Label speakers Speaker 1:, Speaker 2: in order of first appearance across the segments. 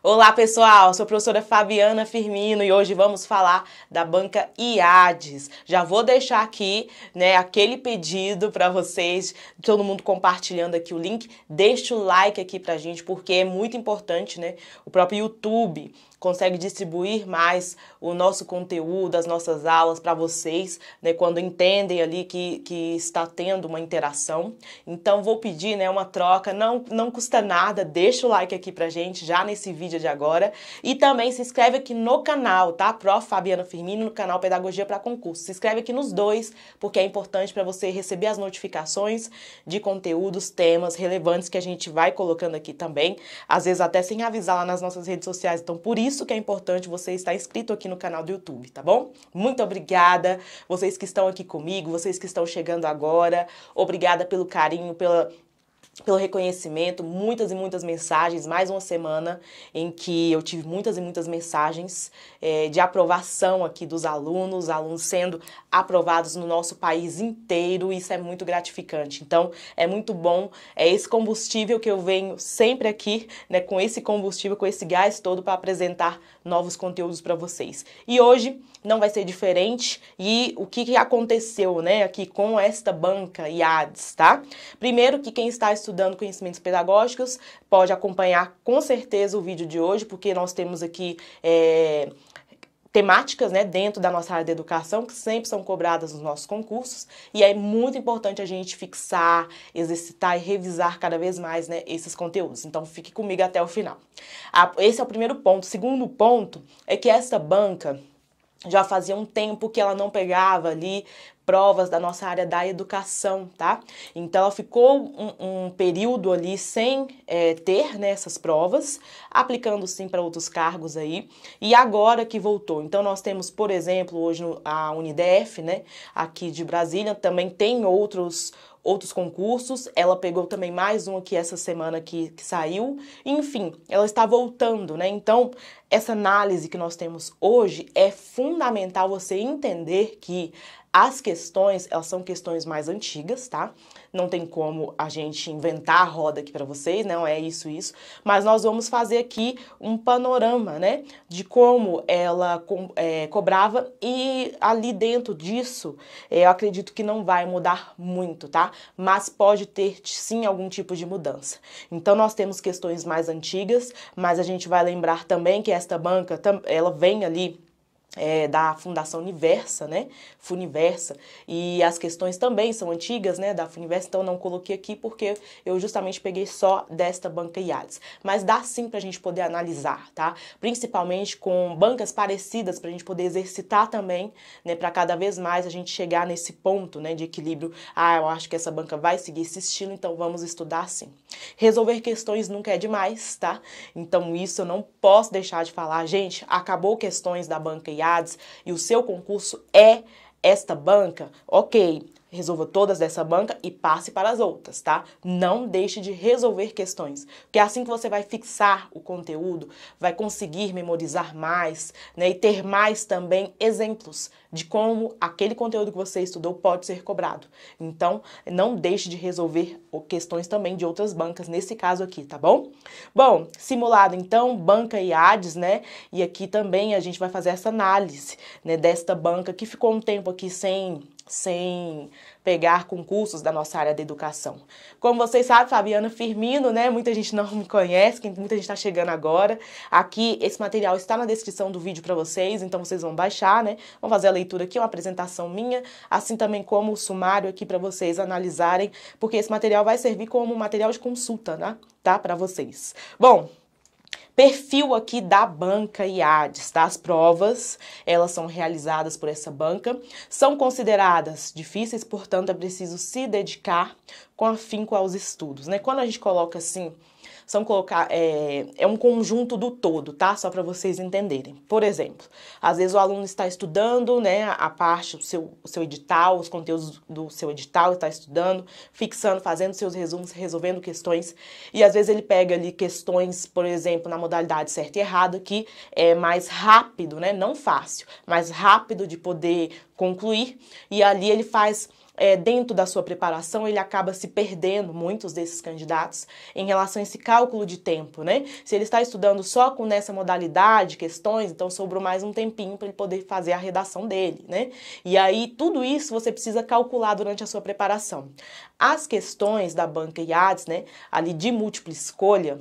Speaker 1: Olá pessoal, sou a professora Fabiana Firmino e hoje vamos falar da banca IADES. Já vou deixar aqui né, aquele pedido para vocês, todo mundo compartilhando aqui o link, deixa o like aqui pra gente porque é muito importante, né? O próprio YouTube consegue distribuir mais o nosso conteúdo, as nossas aulas para vocês, né, quando entendem ali que, que está tendo uma interação. Então vou pedir, né, uma troca, não não custa nada, deixa o like aqui para gente já nesse vídeo de agora e também se inscreve aqui no canal, tá? Prof Fabiano Firmino no canal Pedagogia para Concurso. Se inscreve aqui nos dois, porque é importante para você receber as notificações de conteúdos, temas relevantes que a gente vai colocando aqui também, às vezes até sem avisar lá nas nossas redes sociais. Então por isso isso que é importante você estar inscrito aqui no canal do YouTube, tá bom? Muito obrigada, vocês que estão aqui comigo, vocês que estão chegando agora. Obrigada pelo carinho, pela pelo reconhecimento, muitas e muitas mensagens, mais uma semana em que eu tive muitas e muitas mensagens é, de aprovação aqui dos alunos, alunos sendo aprovados no nosso país inteiro, isso é muito gratificante. Então, é muito bom, é esse combustível que eu venho sempre aqui, né, com esse combustível, com esse gás todo para apresentar novos conteúdos para vocês. E hoje não vai ser diferente. E o que, que aconteceu, né, aqui com esta banca IADES, tá? Primeiro que quem está estudando conhecimentos pedagógicos pode acompanhar com certeza o vídeo de hoje, porque nós temos aqui... É, temáticas né, dentro da nossa área de educação que sempre são cobradas nos nossos concursos e é muito importante a gente fixar, exercitar e revisar cada vez mais né, esses conteúdos. Então fique comigo até o final. Esse é o primeiro ponto. O segundo ponto é que essa banca já fazia um tempo que ela não pegava ali provas da nossa área da educação, tá? Então ela ficou um, um período ali sem é, ter né, essas provas, aplicando sim para outros cargos aí, e agora que voltou. Então nós temos, por exemplo, hoje a Unidef, né, aqui de Brasília, também tem outros outros concursos. Ela pegou também mais um aqui essa semana que, que saiu. Enfim, ela está voltando, né? Então, essa análise que nós temos hoje é fundamental você entender que as questões, elas são questões mais antigas, tá? não tem como a gente inventar a roda aqui para vocês, não é isso, isso, mas nós vamos fazer aqui um panorama, né, de como ela co é, cobrava e ali dentro disso, é, eu acredito que não vai mudar muito, tá? Mas pode ter sim algum tipo de mudança. Então nós temos questões mais antigas, mas a gente vai lembrar também que esta banca, ela vem ali é, da Fundação Universa, né? Funiversa. E as questões também são antigas, né? Da Funiversa, então eu não coloquei aqui porque eu justamente peguei só desta banca IADES. Mas dá sim para a gente poder analisar, tá? Principalmente com bancas parecidas para a gente poder exercitar também, né? Para cada vez mais a gente chegar nesse ponto, né? De equilíbrio. Ah, eu acho que essa banca vai seguir esse estilo, então vamos estudar sim. Resolver questões nunca é demais, tá? Então isso eu não posso deixar de falar. Gente, acabou questões da banca IADES e o seu concurso é esta banca, ok, resolva todas dessa banca e passe para as outras, tá? Não deixe de resolver questões, porque é assim que você vai fixar o conteúdo, vai conseguir memorizar mais, né, e ter mais também exemplos de como aquele conteúdo que você estudou pode ser cobrado. Então, não deixe de resolver questões também de outras bancas nesse caso aqui, tá bom? Bom, simulado então, banca e ADES, né? E aqui também a gente vai fazer essa análise, né, desta banca que ficou um tempo aqui sem sem pegar concursos da nossa área de educação. Como vocês sabem, Fabiana Firmino, né? Muita gente não me conhece, muita gente está chegando agora. Aqui, esse material está na descrição do vídeo para vocês, então vocês vão baixar, né? Vão fazer a leitura aqui, uma apresentação minha, assim também como o sumário aqui para vocês analisarem, porque esse material vai servir como material de consulta, né? Tá? Para vocês. Bom, perfil aqui da banca IADES, tá? As provas, elas são realizadas por essa banca, são consideradas difíceis, portanto é preciso se dedicar com afinco aos estudos, né? Quando a gente coloca assim, são colocar é, é um conjunto do todo, tá? Só para vocês entenderem. Por exemplo, às vezes o aluno está estudando, né, a parte o seu, o seu edital, os conteúdos do seu edital, está estudando, fixando, fazendo seus resumos, resolvendo questões, e às vezes ele pega ali questões, por exemplo, na modalidade certo e errado, que é mais rápido, né, não fácil, mas rápido de poder concluir, e ali ele faz é, dentro da sua preparação, ele acaba se perdendo, muitos desses candidatos, em relação a esse cálculo de tempo, né? Se ele está estudando só com nessa modalidade, questões, então sobrou mais um tempinho para ele poder fazer a redação dele, né? E aí, tudo isso você precisa calcular durante a sua preparação. As questões da banca IADES, né, ali de múltipla escolha,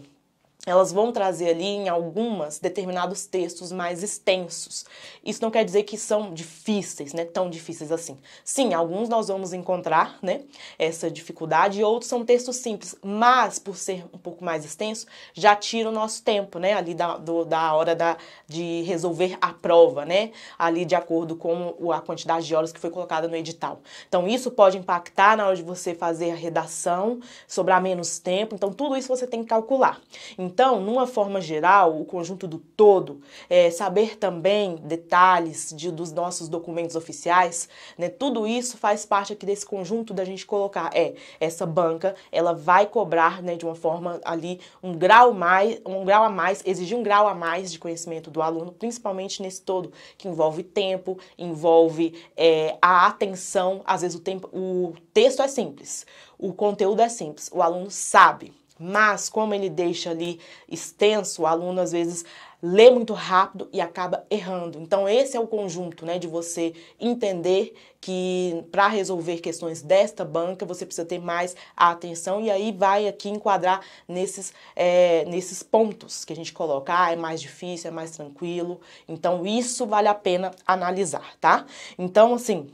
Speaker 1: elas vão trazer ali em algumas determinados textos mais extensos. Isso não quer dizer que são difíceis, né? Tão difíceis assim. Sim, alguns nós vamos encontrar, né? Essa dificuldade e outros são textos simples, mas por ser um pouco mais extenso, já tira o nosso tempo, né? Ali da, do, da hora da, de resolver a prova, né? Ali de acordo com a quantidade de horas que foi colocada no edital. Então, isso pode impactar na hora de você fazer a redação, sobrar menos tempo. Então, tudo isso você tem que calcular. Então, então, numa forma geral, o conjunto do todo, é, saber também detalhes de, dos nossos documentos oficiais, né, tudo isso faz parte aqui desse conjunto da gente colocar, é, essa banca, ela vai cobrar né, de uma forma ali um grau mais, um grau a mais, exigir um grau a mais de conhecimento do aluno, principalmente nesse todo que envolve tempo, envolve é, a atenção, às vezes o tempo, o texto é simples, o conteúdo é simples, o aluno sabe mas como ele deixa ali extenso, o aluno às vezes lê muito rápido e acaba errando. Então esse é o conjunto, né, de você entender que para resolver questões desta banca você precisa ter mais atenção e aí vai aqui enquadrar nesses é, nesses pontos que a gente coloca. Ah, é mais difícil, é mais tranquilo. Então isso vale a pena analisar, tá? Então assim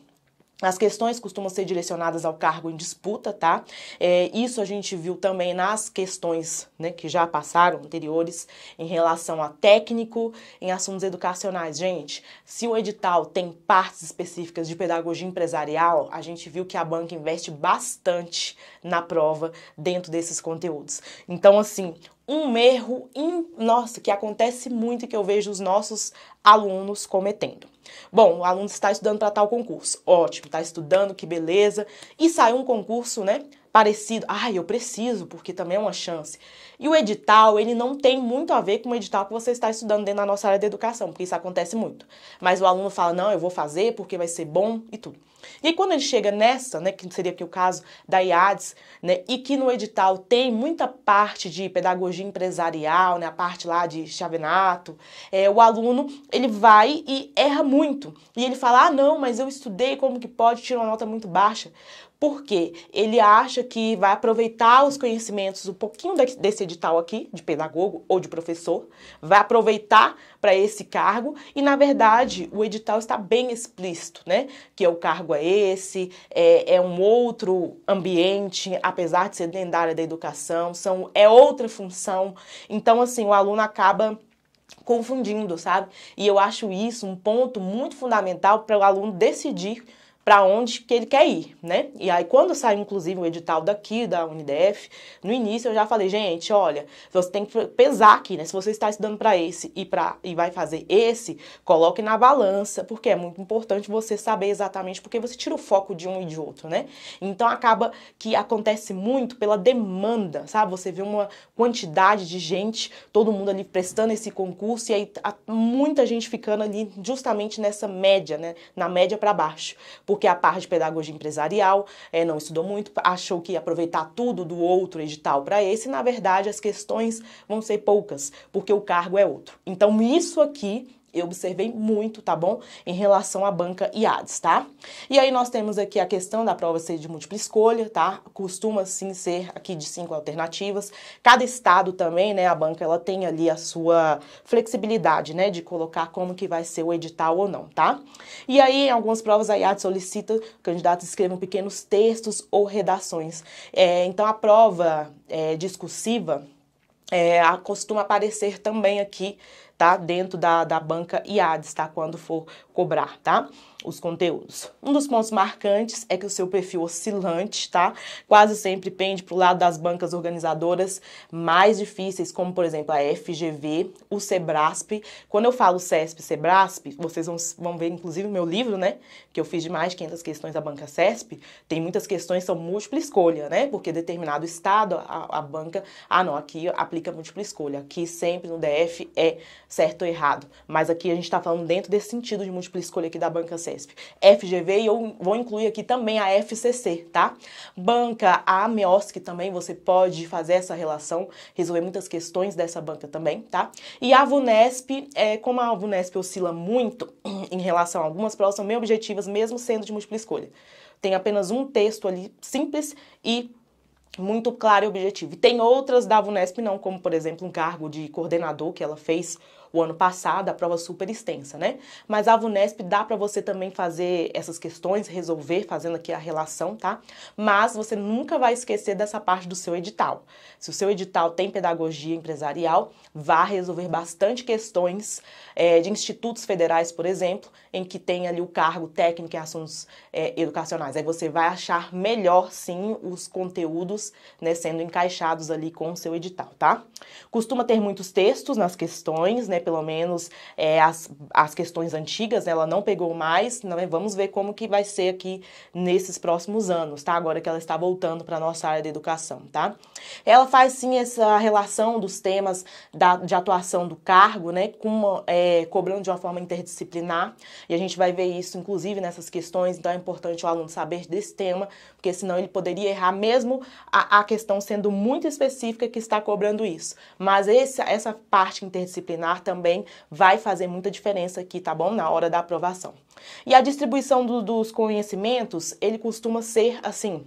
Speaker 1: as questões costumam ser direcionadas ao cargo em disputa, tá? É, isso a gente viu também nas questões né, que já passaram anteriores em relação a técnico em assuntos educacionais. Gente, se o edital tem partes específicas de pedagogia empresarial, a gente viu que a banca investe bastante na prova dentro desses conteúdos. Então, assim, um erro, in... nossa, que acontece muito e que eu vejo os nossos alunos cometendo. Bom, o aluno está estudando para tal concurso. Ótimo, está estudando, que beleza. E sai um concurso, né? Parecido. Ah, eu preciso, porque também é uma chance. E o edital, ele não tem muito a ver com o edital que você está estudando dentro da nossa área de educação, porque isso acontece muito. Mas o aluno fala, não, eu vou fazer porque vai ser bom e tudo. E aí, quando ele chega nessa, né, que seria aqui o caso da IADES, né, e que no edital tem muita parte de pedagogia empresarial, né, a parte lá de chavenato, é, o aluno ele vai e erra muito. E ele fala: ah, não, mas eu estudei, como que pode tirar uma nota muito baixa? porque ele acha que vai aproveitar os conhecimentos um pouquinho desse edital aqui, de pedagogo ou de professor, vai aproveitar para esse cargo e, na verdade, o edital está bem explícito, né? Que é o cargo é esse, é, é um outro ambiente, apesar de ser dentro da área da educação, são, é outra função. Então, assim, o aluno acaba confundindo, sabe? E eu acho isso um ponto muito fundamental para o aluno decidir para onde que ele quer ir, né? E aí quando saiu inclusive o edital daqui da UNIDEF, no início eu já falei, gente, olha, você tem que pesar aqui, né? Se você está estudando para esse e para e vai fazer esse, coloque na balança, porque é muito importante você saber exatamente porque você tira o foco de um e de outro, né? Então acaba que acontece muito pela demanda, sabe? Você vê uma quantidade de gente, todo mundo ali prestando esse concurso e aí muita gente ficando ali justamente nessa média, né? Na média para baixo porque a parte de Pedagogia Empresarial é, não estudou muito, achou que ia aproveitar tudo do outro edital para esse, na verdade as questões vão ser poucas, porque o cargo é outro. Então, isso aqui eu observei muito, tá bom? Em relação à banca IADES, tá? E aí nós temos aqui a questão da prova ser de múltipla escolha, tá? Costuma sim ser aqui de cinco alternativas. Cada estado também, né, a banca ela tem ali a sua flexibilidade, né, de colocar como que vai ser o edital ou não, tá? E aí em algumas provas a IADES solicita candidatos escrevam pequenos textos ou redações. É, então a prova é, discursiva é, costuma aparecer também aqui tá? Dentro da, da banca IADES, tá? Quando for cobrar, tá? os conteúdos. Um dos pontos marcantes é que o seu perfil oscilante, tá? Quase sempre pende para o lado das bancas organizadoras mais difíceis, como por exemplo a FGV, o Sebrasp. Quando eu falo CESP Sebrasp, vocês vão, vão ver inclusive o meu livro, né? Que eu fiz de mais de 500 questões da banca CESP. Tem muitas questões que são múltipla escolha, né? Porque determinado estado, a, a banca, ah não, aqui aplica múltipla escolha. Aqui sempre no DF é certo ou errado. Mas aqui a gente está falando dentro desse sentido de múltipla escolha aqui da banca CESP. FGV e eu vou incluir aqui também a FCC, tá? Banca, a AMEOSC também, você pode fazer essa relação, resolver muitas questões dessa banca também, tá? E a VUNESP, é, como a VUNESP oscila muito em relação a algumas provas, são meio objetivas, mesmo sendo de múltipla escolha. Tem apenas um texto ali simples e muito claro e objetivo. E tem outras da VUNESP não, como por exemplo um cargo de coordenador que ela fez o ano passado, a prova super extensa, né? Mas a VUNESP dá para você também fazer essas questões, resolver, fazendo aqui a relação, tá? Mas você nunca vai esquecer dessa parte do seu edital. Se o seu edital tem pedagogia empresarial, vá resolver bastante questões é, de institutos federais, por exemplo, em que tem ali o cargo técnico em assuntos é, educacionais. Aí você vai achar melhor, sim, os conteúdos né, sendo encaixados ali com o seu edital, tá? Costuma ter muitos textos nas questões, né? pelo menos é, as, as questões antigas, né, ela não pegou mais, né? vamos ver como que vai ser aqui nesses próximos anos, tá? Agora que ela está voltando para a nossa área de educação, tá? Ela faz sim essa relação dos temas da, de atuação do cargo, né? Com uma, é, cobrando de uma forma interdisciplinar, e a gente vai ver isso, inclusive, nessas questões, então é importante o aluno saber desse tema porque senão ele poderia errar mesmo a, a questão sendo muito específica que está cobrando isso. Mas essa, essa parte interdisciplinar também vai fazer muita diferença aqui, tá bom? Na hora da aprovação. E a distribuição do, dos conhecimentos, ele costuma ser assim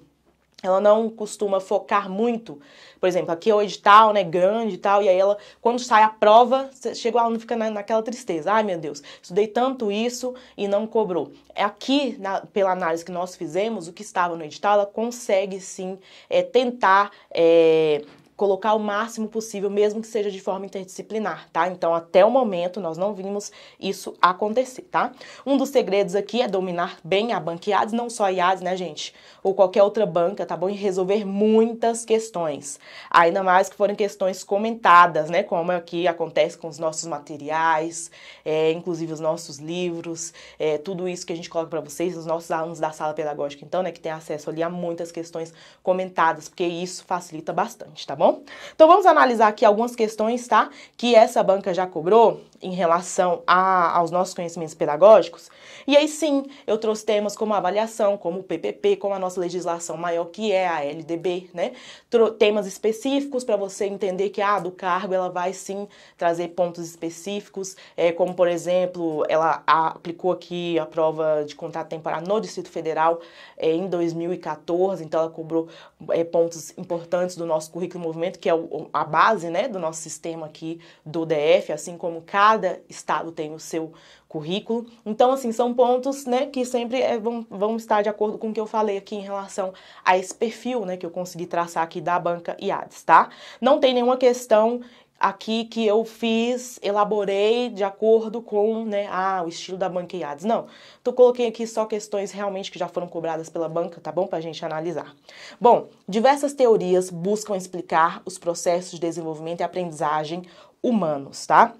Speaker 1: ela não costuma focar muito. Por exemplo, aqui é o edital, né, grande e tal, e aí ela, quando sai a prova, chega o aluno fica na, naquela tristeza. Ai, meu Deus, estudei tanto isso e não cobrou. É aqui, na, pela análise que nós fizemos, o que estava no edital, ela consegue sim é, tentar é, colocar o máximo possível, mesmo que seja de forma interdisciplinar, tá? Então, até o momento, nós não vimos isso acontecer, tá? Um dos segredos aqui é dominar bem a banca IADS, não só a IADS, né, gente? Ou qualquer outra banca, tá bom? E resolver muitas questões, ainda mais que forem questões comentadas, né? Como aqui é acontece com os nossos materiais, é, inclusive os nossos livros, é, tudo isso que a gente coloca para vocês, os nossos alunos da sala pedagógica, então, né, que tem acesso ali a muitas questões comentadas, porque isso facilita bastante, tá bom? bom? Então vamos analisar aqui algumas questões, tá? Que essa banca já cobrou em relação a, aos nossos conhecimentos pedagógicos. E aí sim, eu trouxe temas como avaliação, como o PPP, como a nossa legislação maior que é a LDB, né? Tro temas específicos para você entender que a ah, do cargo ela vai sim trazer pontos específicos, é, como por exemplo, ela aplicou aqui a prova de contrato temporário no Distrito Federal é, em 2014, então ela cobrou é, pontos importantes do nosso currículo movimento, que é o, a base, né, do nosso sistema aqui do DF, assim como cada cada estado tem o seu currículo. Então, assim, são pontos né, que sempre é, vão, vão estar de acordo com o que eu falei aqui em relação a esse perfil né, que eu consegui traçar aqui da banca IADES, tá? Não tem nenhuma questão aqui que eu fiz, elaborei de acordo com né, ah, o estilo da banca IADES. Não, eu então, coloquei aqui só questões realmente que já foram cobradas pela banca, tá bom? Para a gente analisar. Bom, diversas teorias buscam explicar os processos de desenvolvimento e aprendizagem humanos, tá?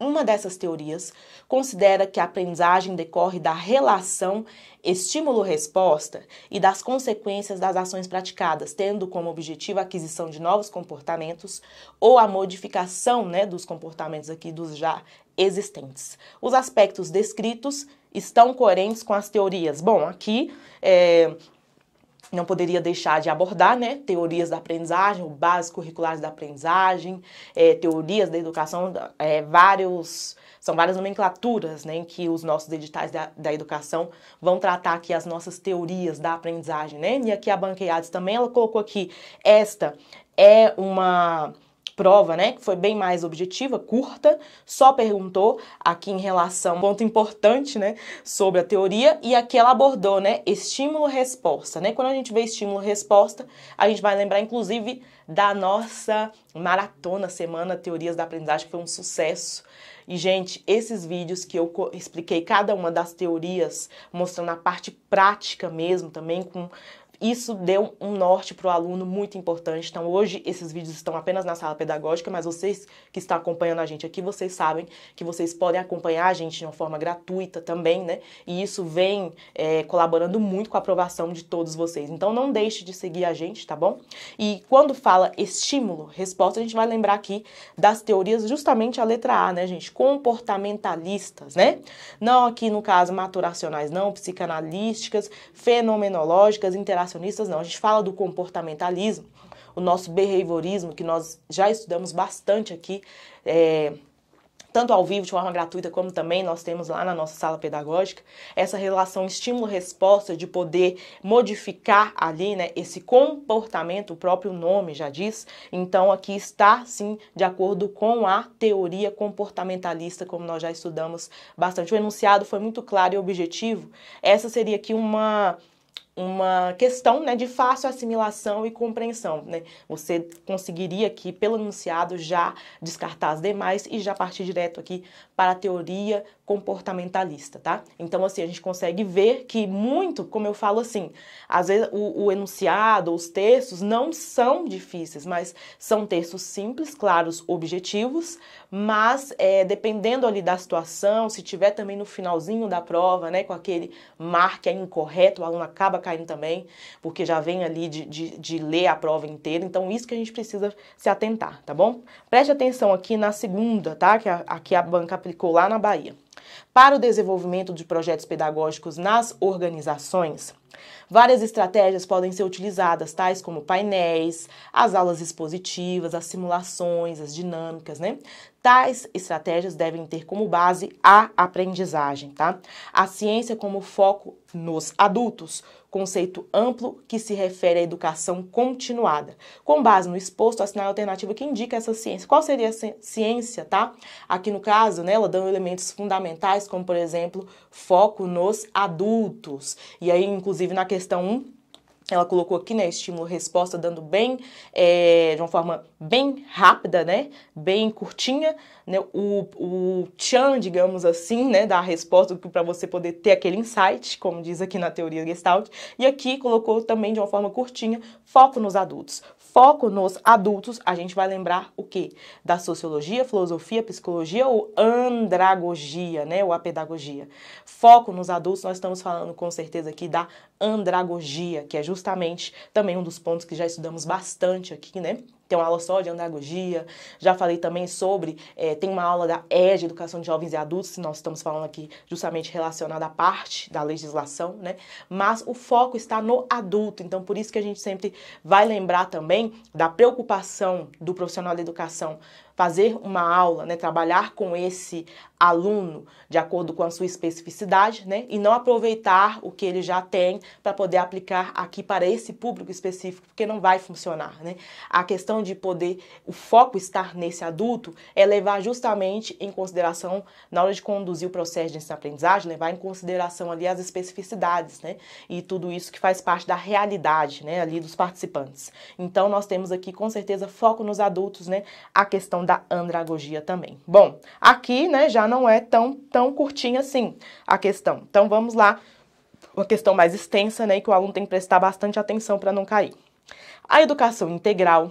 Speaker 1: Uma dessas teorias considera que a aprendizagem decorre da relação estímulo-resposta e das consequências das ações praticadas, tendo como objetivo a aquisição de novos comportamentos ou a modificação né, dos comportamentos aqui dos já existentes. Os aspectos descritos estão coerentes com as teorias. Bom, aqui é, não poderia deixar de abordar, né? Teorias da aprendizagem, bases curriculares da aprendizagem, é, teorias da educação, é, vários, são várias nomenclaturas, né? Em que os nossos editais da, da educação vão tratar aqui as nossas teorias da aprendizagem, né? E aqui a Banqueades também, ela colocou aqui, esta é uma prova, né, que foi bem mais objetiva, curta, só perguntou aqui em relação um ponto importante, né, sobre a teoria e aqui ela abordou, né, estímulo-resposta, né? Quando a gente vê estímulo-resposta, a gente vai lembrar inclusive da nossa maratona semana Teorias da Aprendizagem, que foi um sucesso. E, gente, esses vídeos que eu expliquei cada uma das teorias, mostrando a parte prática mesmo também, com isso deu um norte para o aluno muito importante. Então, hoje esses vídeos estão apenas na sala pedagógica, mas vocês que estão acompanhando a gente aqui, vocês sabem que vocês podem acompanhar a gente de uma forma gratuita também, né? E isso vem é, colaborando muito com a aprovação de todos vocês. Então, não deixe de seguir a gente, tá bom? E quando fala estímulo, resposta, a gente vai lembrar aqui das teorias, justamente a letra A, né, gente? Comportamentalistas, né? Não aqui no caso maturacionais, não, psicanalísticas, fenomenológicas, interações negacionistas, não. A gente fala do comportamentalismo, o nosso behaviorismo, que nós já estudamos bastante aqui, é, tanto ao vivo de forma gratuita, como também nós temos lá na nossa sala pedagógica, essa relação estímulo-resposta de poder modificar ali, né, esse comportamento, o próprio nome já diz. Então aqui está sim de acordo com a teoria comportamentalista, como nós já estudamos bastante. O enunciado foi muito claro e objetivo. Essa seria aqui uma uma questão né, de fácil assimilação e compreensão. Né? Você conseguiria aqui, pelo enunciado, já descartar as demais e já partir direto aqui para a teoria comportamentalista, tá? Então, assim, a gente consegue ver que muito, como eu falo assim, às vezes o, o enunciado, os textos não são difíceis, mas são textos simples, claros, objetivos, mas é, dependendo ali da situação, se tiver também no finalzinho da prova, né, com aquele que é incorreto, o aluno acaba caindo também, porque já vem ali de, de, de ler a prova inteira, então isso que a gente precisa se atentar, tá bom? Preste atenção aqui na segunda, tá, que a, a, que a banca aplicou lá na Bahia. Para o desenvolvimento de projetos pedagógicos nas organizações, Várias estratégias podem ser utilizadas, tais como painéis, as aulas expositivas, as simulações, as dinâmicas, né? Tais estratégias devem ter como base a aprendizagem, tá? A ciência como foco nos adultos, conceito amplo que se refere à educação continuada. Com base no exposto, assinar a alternativa que indica essa ciência. Qual seria a ciência, tá? Aqui no caso, né, ela dão elementos fundamentais, como por exemplo, foco nos adultos. E aí, inclusive na questão 1, ela colocou aqui, né, estímulo-resposta, dando bem, é, de uma forma bem rápida, né, bem curtinha, né, o, o tchan, digamos assim, né, da resposta para você poder ter aquele insight, como diz aqui na teoria Gestalt, e aqui colocou também de uma forma curtinha, foco nos adultos. Foco nos adultos, a gente vai lembrar o quê? Da sociologia, filosofia, psicologia ou andragogia, né, ou a pedagogia. Foco nos adultos, nós estamos falando com certeza aqui da andragogia, que é justamente justamente também um dos pontos que já estudamos bastante aqui, né? Tem uma aula só de andragogia, já falei também sobre, é, tem uma aula da ED, Educação de Jovens e Adultos, nós estamos falando aqui justamente relacionada à parte da legislação, né? Mas o foco está no adulto, então por isso que a gente sempre vai lembrar também da preocupação do profissional da educação fazer uma aula, né, trabalhar com esse aluno de acordo com a sua especificidade, né, e não aproveitar o que ele já tem para poder aplicar aqui para esse público específico, porque não vai funcionar, né. A questão de poder, o foco estar nesse adulto é levar justamente em consideração, na hora de conduzir o processo de ensino-aprendizagem, levar em consideração ali as especificidades, né, e tudo isso que faz parte da realidade, né, ali dos participantes. Então, nós temos aqui, com certeza, foco nos adultos, né, a questão da andragogia também. Bom, aqui, né, já não é tão, tão curtinha assim a questão. Então vamos lá, uma questão mais extensa, né, que o aluno tem que prestar bastante atenção para não cair. A educação integral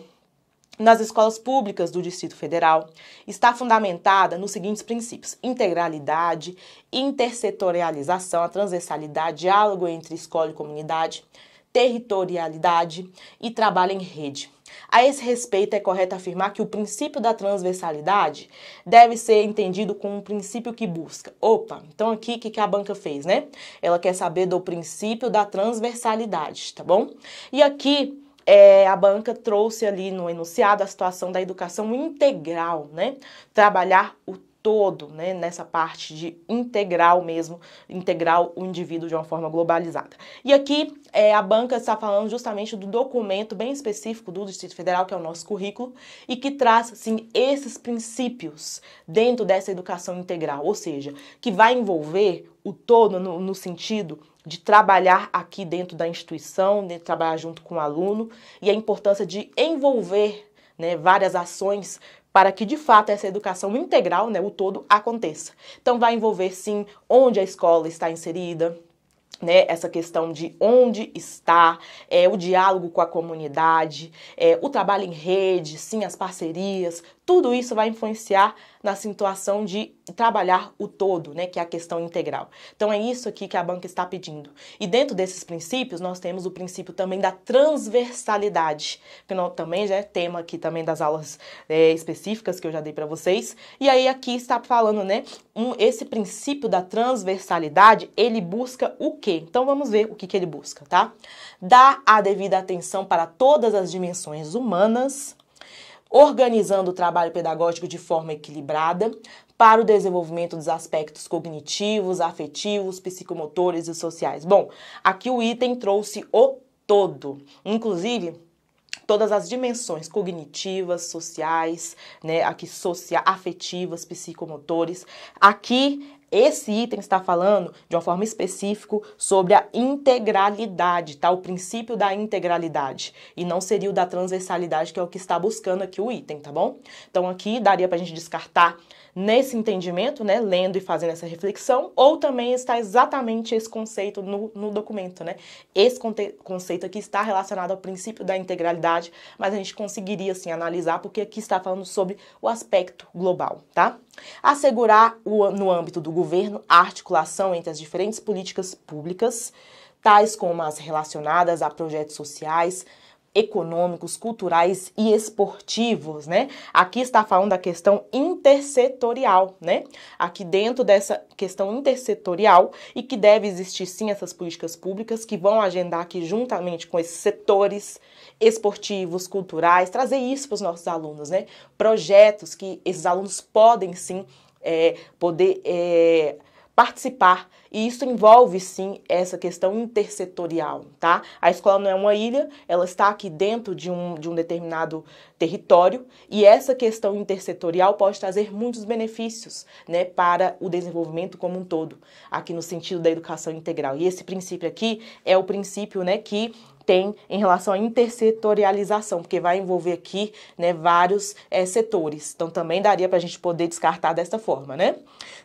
Speaker 1: nas escolas públicas do Distrito Federal está fundamentada nos seguintes princípios: integralidade, intersetorialização, a transversalidade, diálogo entre escola e comunidade, territorialidade e trabalho em rede. A esse respeito, é correto afirmar que o princípio da transversalidade deve ser entendido como um princípio que busca. Opa, então aqui o que, que a banca fez, né? Ela quer saber do princípio da transversalidade, tá bom? E aqui é, a banca trouxe ali no enunciado a situação da educação integral, né? Trabalhar o todo, né, nessa parte de integral mesmo, integral o indivíduo de uma forma globalizada. E aqui é, a banca está falando justamente do documento bem específico do Distrito Federal, que é o nosso currículo, e que traz, sim, esses princípios dentro dessa educação integral, ou seja, que vai envolver o todo no, no sentido de trabalhar aqui dentro da instituição, de trabalhar junto com o aluno, e a importância de envolver né, várias ações para que de fato essa educação integral, né, o todo, aconteça. Então vai envolver sim onde a escola está inserida, né, essa questão de onde está, é, o diálogo com a comunidade, é, o trabalho em rede, sim, as parcerias, tudo isso vai influenciar na situação de trabalhar o todo, né, que é a questão integral. Então é isso aqui que a banca está pedindo. E dentro desses princípios, nós temos o princípio também da transversalidade, que não, também já é tema aqui também das aulas é, específicas que eu já dei para vocês. E aí aqui está falando, né, um, esse princípio da transversalidade, ele busca o quê? Então vamos ver o que, que ele busca, tá? Dar a devida atenção para todas as dimensões humanas, organizando o trabalho pedagógico de forma equilibrada para o desenvolvimento dos aspectos cognitivos, afetivos, psicomotores e sociais. Bom, aqui o item trouxe o todo, inclusive todas as dimensões cognitivas, sociais, né, aqui social, afetivas, psicomotores. Aqui esse item está falando de uma forma específica sobre a integralidade, tá? O princípio da integralidade e não seria o da transversalidade, que é o que está buscando aqui o item, tá bom? Então aqui daria para a gente descartar nesse entendimento, né, lendo e fazendo essa reflexão, ou também está exatamente esse conceito no, no documento, né? Esse conceito aqui está relacionado ao princípio da integralidade, mas a gente conseguiria, assim, analisar, porque aqui está falando sobre o aspecto global, tá? Assegurar, o, no âmbito do governo, a articulação entre as diferentes políticas públicas, tais como as relacionadas a projetos sociais, econômicos, culturais e esportivos, né? Aqui está falando da questão intersetorial, né? Aqui dentro dessa questão intersetorial e que deve existir sim essas políticas públicas que vão agendar aqui juntamente com esses setores esportivos, culturais, trazer isso para os nossos alunos, né? Projetos que esses alunos podem sim é, poder é, participar. E isso envolve sim essa questão intersetorial, tá? A escola não é uma ilha, ela está aqui dentro de um, de um determinado território e essa questão intersetorial pode trazer muitos benefícios, né, para o desenvolvimento como um todo, aqui no sentido da educação integral. E esse princípio aqui é o princípio, né, que tem em relação à intersetorialização, porque vai envolver aqui né, vários é, setores. Então também daria para a gente poder descartar desta forma, né?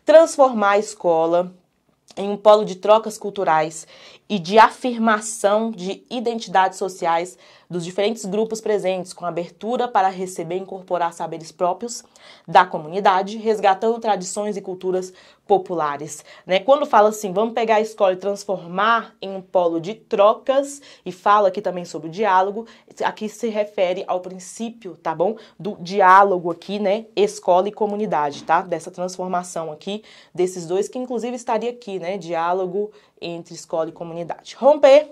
Speaker 1: Transformar a escola em um polo de trocas culturais e de afirmação de identidades sociais dos diferentes grupos presentes, com abertura para receber e incorporar saberes próprios da comunidade, resgatando tradições e culturas populares. Né? Quando fala assim, vamos pegar a escola e transformar em um polo de trocas, e fala aqui também sobre o diálogo, aqui se refere ao princípio, tá bom? Do diálogo aqui, né? Escola e comunidade, tá? Dessa transformação aqui, desses dois, que inclusive estaria aqui, né? Diálogo entre escola e comunidade. Romper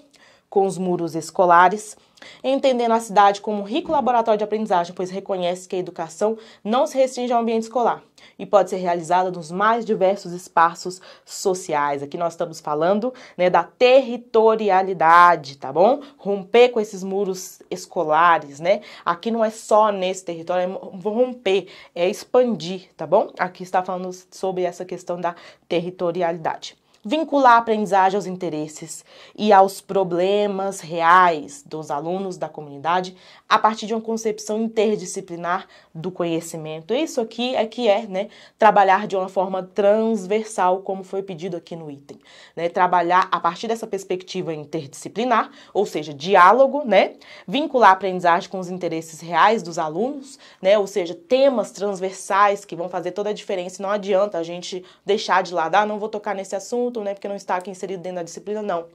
Speaker 1: com os muros escolares, Entendendo a cidade como um rico laboratório de aprendizagem, pois reconhece que a educação não se restringe ao ambiente escolar e pode ser realizada nos mais diversos espaços sociais. Aqui nós estamos falando né, da territorialidade, tá bom? Romper com esses muros escolares, né? Aqui não é só nesse território, é romper, é expandir, tá bom? Aqui está falando sobre essa questão da territorialidade vincular a aprendizagem aos interesses e aos problemas reais dos alunos da comunidade a partir de uma concepção interdisciplinar do conhecimento. Isso aqui é que é, né, trabalhar de uma forma transversal, como foi pedido aqui no item, né, trabalhar a partir dessa perspectiva interdisciplinar, ou seja, diálogo, né, vincular a aprendizagem com os interesses reais dos alunos, né, ou seja, temas transversais que vão fazer toda a diferença. Não adianta a gente deixar de lado, ah, não vou tocar nesse assunto assunto, né? Porque não está aqui inserido dentro da disciplina, não.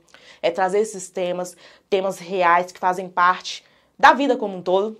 Speaker 1: É trazer esses temas, temas reais que fazem parte da vida como um todo.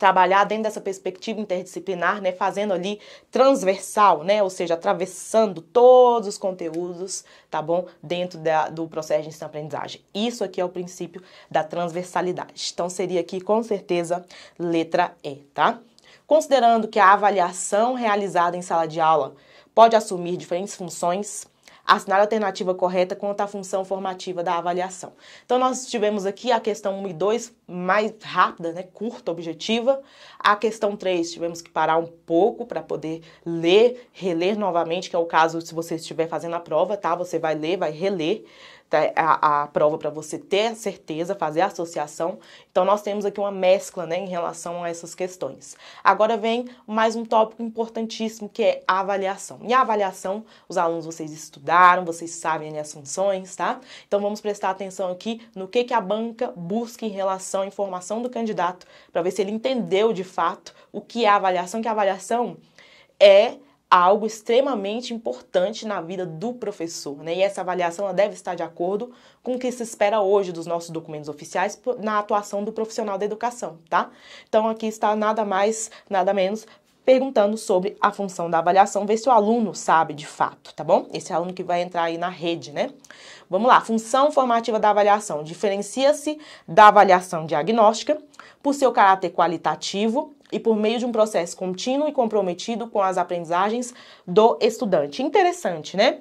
Speaker 1: Trabalhar dentro dessa perspectiva interdisciplinar, né? Fazendo ali transversal, né? Ou seja, atravessando todos os conteúdos, tá bom? Dentro da, do processo de ensino-aprendizagem. Isso aqui é o princípio da transversalidade. Então, seria aqui, com certeza, letra E, tá? Considerando que a avaliação realizada em sala de aula pode assumir diferentes funções, assinar a alternativa correta quanto à função formativa da avaliação. Então, nós tivemos aqui a questão 1 e 2 mais rápida, né, curta, objetiva. A questão 3 tivemos que parar um pouco para poder ler, reler novamente, que é o caso se você estiver fazendo a prova, tá? Você vai ler, vai reler tá, é a, a prova para você ter certeza, fazer a associação. Então, nós temos aqui uma mescla né, em relação a essas questões. Agora vem mais um tópico importantíssimo que é a avaliação. E a avaliação, os alunos vocês estudaram, vocês sabem né, as funções, tá? Então, vamos prestar atenção aqui no que, que a banca busca em relação à informação do candidato, para ver se ele entendeu de fato o que é a avaliação, que a avaliação é algo extremamente importante na vida do professor, né? E essa avaliação deve estar de acordo com o que se espera hoje dos nossos documentos oficiais na atuação do profissional da educação, tá? Então aqui está nada mais, nada menos perguntando sobre a função da avaliação, ver se o aluno sabe de fato, tá bom? Esse aluno que vai entrar aí na rede, né? Vamos lá, função formativa da avaliação diferencia-se da avaliação diagnóstica por seu caráter qualitativo e por meio de um processo contínuo e comprometido com as aprendizagens do estudante. Interessante, né?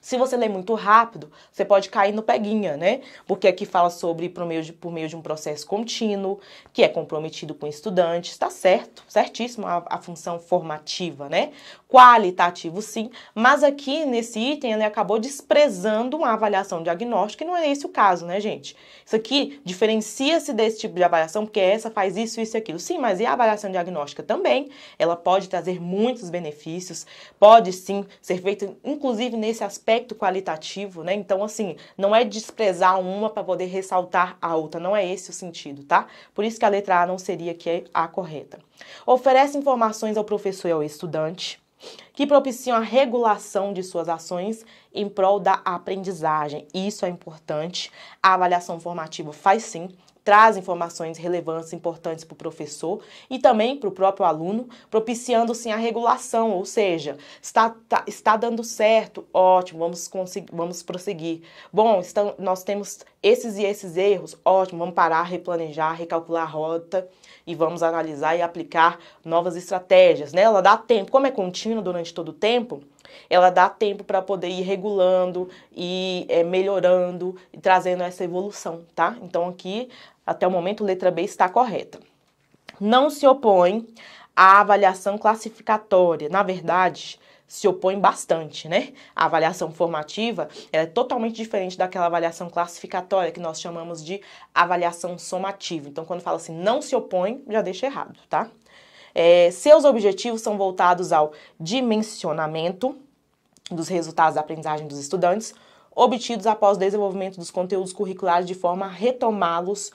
Speaker 1: Se você lê muito rápido, você pode cair no peguinha, né? Porque aqui fala sobre por meio de, por meio de um processo contínuo, que é comprometido com estudantes, tá certo, certíssimo a, a função formativa, né? qualitativo sim, mas aqui nesse item ele acabou desprezando uma avaliação diagnóstica e não é esse o caso, né, gente? Isso aqui diferencia-se desse tipo de avaliação porque essa faz isso, isso e aquilo. Sim, mas e a avaliação diagnóstica também? Ela pode trazer muitos benefícios, pode sim ser feita inclusive nesse aspecto qualitativo, né? Então, assim, não é desprezar uma para poder ressaltar a outra, não é esse o sentido, tá? Por isso que a letra A não seria é a correta. Oferece informações ao professor e ao estudante que propiciam a regulação de suas ações em prol da aprendizagem. Isso é importante. A avaliação formativa faz sim traz informações relevantes importantes para o professor e também para o próprio aluno, propiciando sim a regulação, ou seja, está, tá, está dando certo, ótimo, vamos, vamos prosseguir. Bom, estão, nós temos esses e esses erros, ótimo, vamos parar, replanejar, recalcular a rota e vamos analisar e aplicar novas estratégias. Né? Ela dá tempo, como é contínua durante todo o tempo, ela dá tempo para poder ir regulando e é, melhorando e trazendo essa evolução, tá? Então aqui até o momento, letra B está correta. Não se opõe à avaliação classificatória. Na verdade, se opõe bastante, né? A avaliação formativa é totalmente diferente daquela avaliação classificatória que nós chamamos de avaliação somativa. Então, quando fala assim, não se opõe, já deixa errado, tá? É, seus objetivos são voltados ao dimensionamento dos resultados da aprendizagem dos estudantes, obtidos após o desenvolvimento dos conteúdos curriculares de forma a retomá-los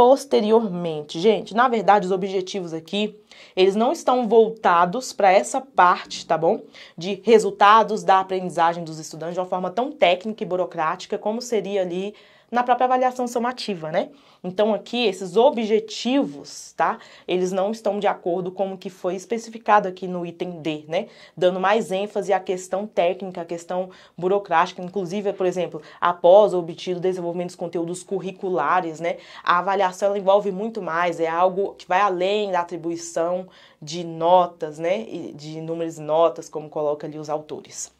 Speaker 1: posteriormente. Gente, na verdade, os objetivos aqui, eles não estão voltados para essa parte, tá bom? De resultados da aprendizagem dos estudantes de uma forma tão técnica e burocrática como seria ali na própria avaliação somativa, né? Então aqui esses objetivos, tá? Eles não estão de acordo com o que foi especificado aqui no item D, né? Dando mais ênfase à questão técnica, à questão burocrática, inclusive, por exemplo, após o obtido desenvolvimento dos conteúdos curriculares, né? A avaliação ela envolve muito mais, é algo que vai além da atribuição de notas, né? De números e notas, como coloca ali os autores.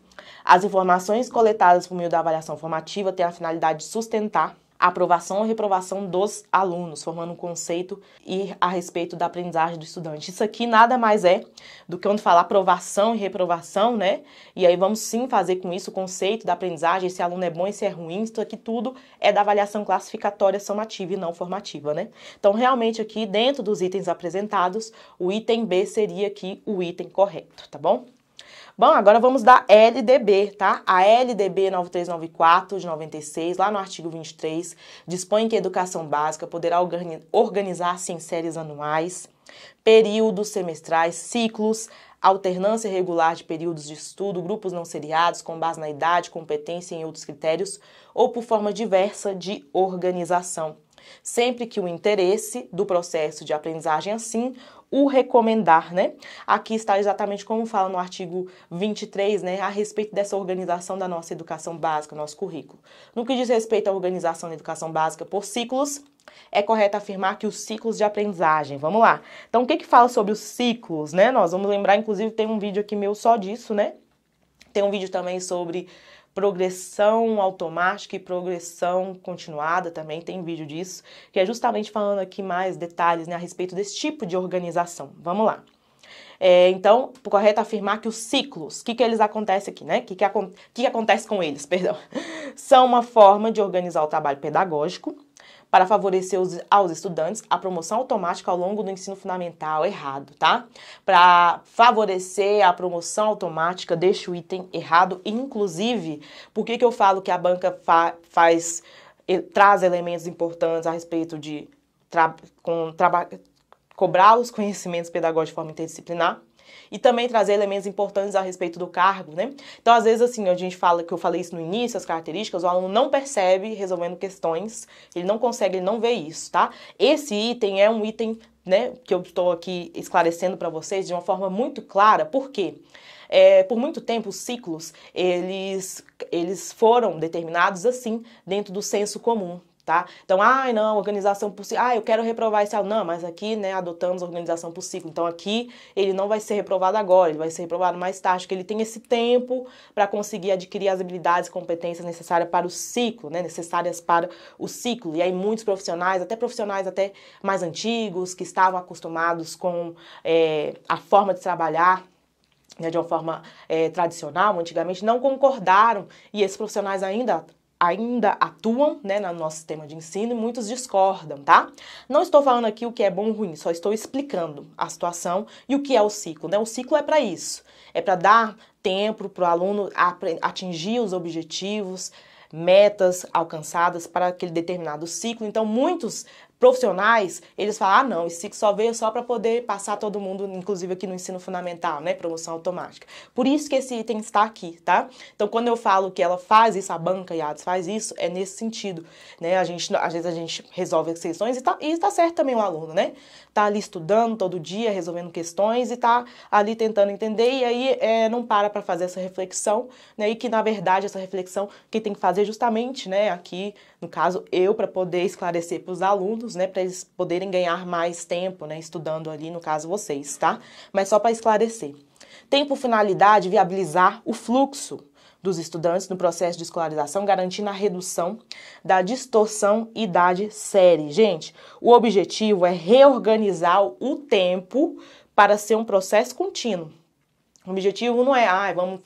Speaker 1: As informações coletadas por meio da avaliação formativa têm a finalidade de sustentar a aprovação ou reprovação dos alunos, formando um conceito e a respeito da aprendizagem do estudante. Isso aqui nada mais é do que quando falar aprovação e reprovação, né? E aí vamos sim fazer com isso o conceito da aprendizagem, se aluno é bom e se é ruim, isso aqui tudo é da avaliação classificatória somativa e não formativa, né? Então, realmente aqui dentro dos itens apresentados, o item B seria aqui o item correto, tá bom? Bom, agora vamos da LDB, tá? A LDB 9394 de 96, lá no artigo 23, dispõe que a educação básica poderá organizar-se em séries anuais, períodos semestrais, ciclos, alternância regular de períodos de estudo, grupos não seriados com base na idade, competência e em outros critérios, ou por forma diversa de organização sempre que o interesse do processo de aprendizagem é assim o recomendar, né? Aqui está exatamente como fala no artigo 23, né, a respeito dessa organização da nossa educação básica, nosso currículo. No que diz respeito à organização da educação básica por ciclos, é correto afirmar que os ciclos de aprendizagem. Vamos lá. Então, o que que fala sobre os ciclos, né? Nós vamos lembrar, inclusive, tem um vídeo aqui meu só disso, né? Tem um vídeo também sobre progressão automática e progressão continuada também, tem vídeo disso, que é justamente falando aqui mais detalhes né, a respeito desse tipo de organização. Vamos lá. É, então, correto é afirmar que os ciclos, o que, que eles acontecem aqui, né? O que que, que, que acontece com eles, perdão? São uma forma de organizar o trabalho pedagógico para favorecer os, aos estudantes a promoção automática ao longo do ensino fundamental, errado, tá? Para favorecer a promoção automática, deixa o item errado, inclusive, por que, que eu falo que a banca fa faz, traz elementos importantes a respeito de tra com, cobrar os conhecimentos pedagógicos de forma interdisciplinar? e também trazer elementos importantes a respeito do cargo, né? Então, às vezes, assim, a gente fala que eu falei isso no início, as características, o aluno não percebe resolvendo questões, ele não consegue, ele não vê isso, tá? Esse item é um item né, que eu estou aqui esclarecendo para vocês de uma forma muito clara, quê? é, por muito tempo os ciclos eles, eles foram determinados assim dentro do senso comum, tá? Então, ai, ah, não, organização por ciclo, ah, eu quero reprovar esse aluno. Não, mas aqui, né, adotamos organização por ciclo. Então, aqui ele não vai ser reprovado agora, ele vai ser reprovado mais tarde, porque ele tem esse tempo para conseguir adquirir as habilidades e competências necessárias para o ciclo, né, necessárias para o ciclo. E aí muitos profissionais, até profissionais até mais antigos, que estavam acostumados com é, a forma de trabalhar né, de uma forma é, tradicional, antigamente, não concordaram e esses profissionais ainda ainda atuam né, no nosso sistema de ensino e muitos discordam, tá? Não estou falando aqui o que é bom ou ruim, só estou explicando a situação e o que é o ciclo. Né? O ciclo é para isso, é para dar tempo para o aluno atingir os objetivos, metas alcançadas para aquele determinado ciclo. Então, muitos profissionais, eles falam, ah, não, esse ciclo só veio só para poder passar todo mundo, inclusive aqui no ensino fundamental, né, promoção automática. Por isso que esse item está aqui, tá? Então, quando eu falo que ela faz isso, a banca IADES faz isso, é nesse sentido, né? A gente, às vezes a gente resolve as questões e, tá, e está certo também o aluno, né? está ali estudando todo dia, resolvendo questões e está ali tentando entender e aí é, não para para fazer essa reflexão, né? E que na verdade essa reflexão que tem que fazer é justamente, né? Aqui no caso eu para poder esclarecer para os alunos, né? Para eles poderem ganhar mais tempo, né? Estudando ali no caso vocês, tá? Mas só para esclarecer. Tem por finalidade viabilizar o fluxo dos estudantes no processo de escolarização, garantindo a redução da distorção idade-série. Gente, o objetivo é reorganizar o tempo para ser um processo contínuo. O objetivo não é, ah, vamos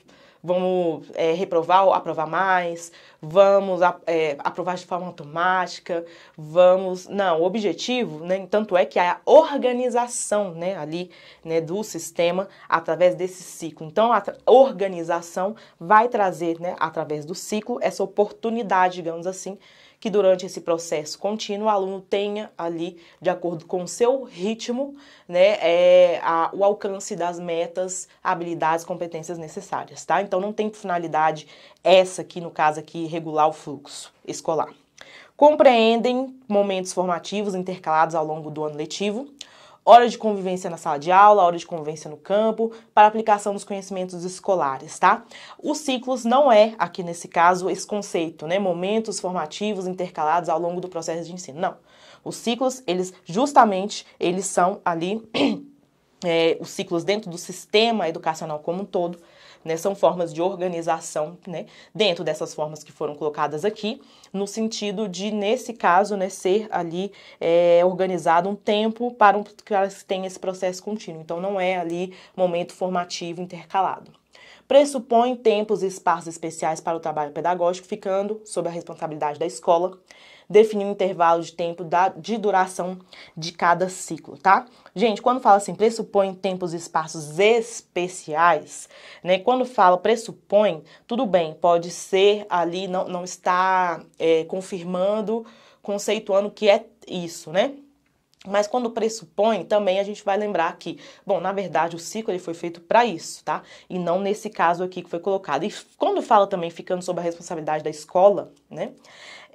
Speaker 1: vamos é, reprovar ou aprovar mais, vamos é, aprovar de forma automática, vamos. Não, o objetivo, né, tanto é que a organização né, ali né, do sistema através desse ciclo. Então, a organização vai trazer, né, através do ciclo, essa oportunidade, digamos assim, que durante esse processo contínuo o aluno tenha ali, de acordo com o seu ritmo, né, é, a, o alcance das metas, habilidades, competências necessárias, tá? Então não tem finalidade essa aqui, no caso aqui, regular o fluxo escolar. Compreendem momentos formativos intercalados ao longo do ano letivo, hora de convivência na sala de aula, hora de convivência no campo, para aplicação dos conhecimentos escolares, tá? Os ciclos não é, aqui nesse caso, esse conceito, né? Momentos formativos intercalados ao longo do processo de ensino, não. Os ciclos, eles justamente, eles são ali... É, os ciclos dentro do sistema educacional como um todo, né? São formas de organização, né? Dentro dessas formas que foram colocadas aqui, no sentido de, nesse caso, né, ser ali é, organizado um tempo para um, que elas tenham esse processo contínuo. Então, não é ali momento formativo intercalado pressupõe tempos e espaços especiais para o trabalho pedagógico, ficando sob a responsabilidade da escola, definir um intervalo de tempo da, de duração de cada ciclo, tá? Gente, quando fala assim, pressupõe tempos e espaços especiais, né? Quando fala pressupõe, tudo bem, pode ser ali, não, não está é, confirmando, conceituando que é isso, né? Mas quando pressupõe, também a gente vai lembrar que, bom, na verdade o ciclo ele foi feito para isso, tá? E não nesse caso aqui que foi colocado. E quando fala também ficando sob a responsabilidade da escola, né?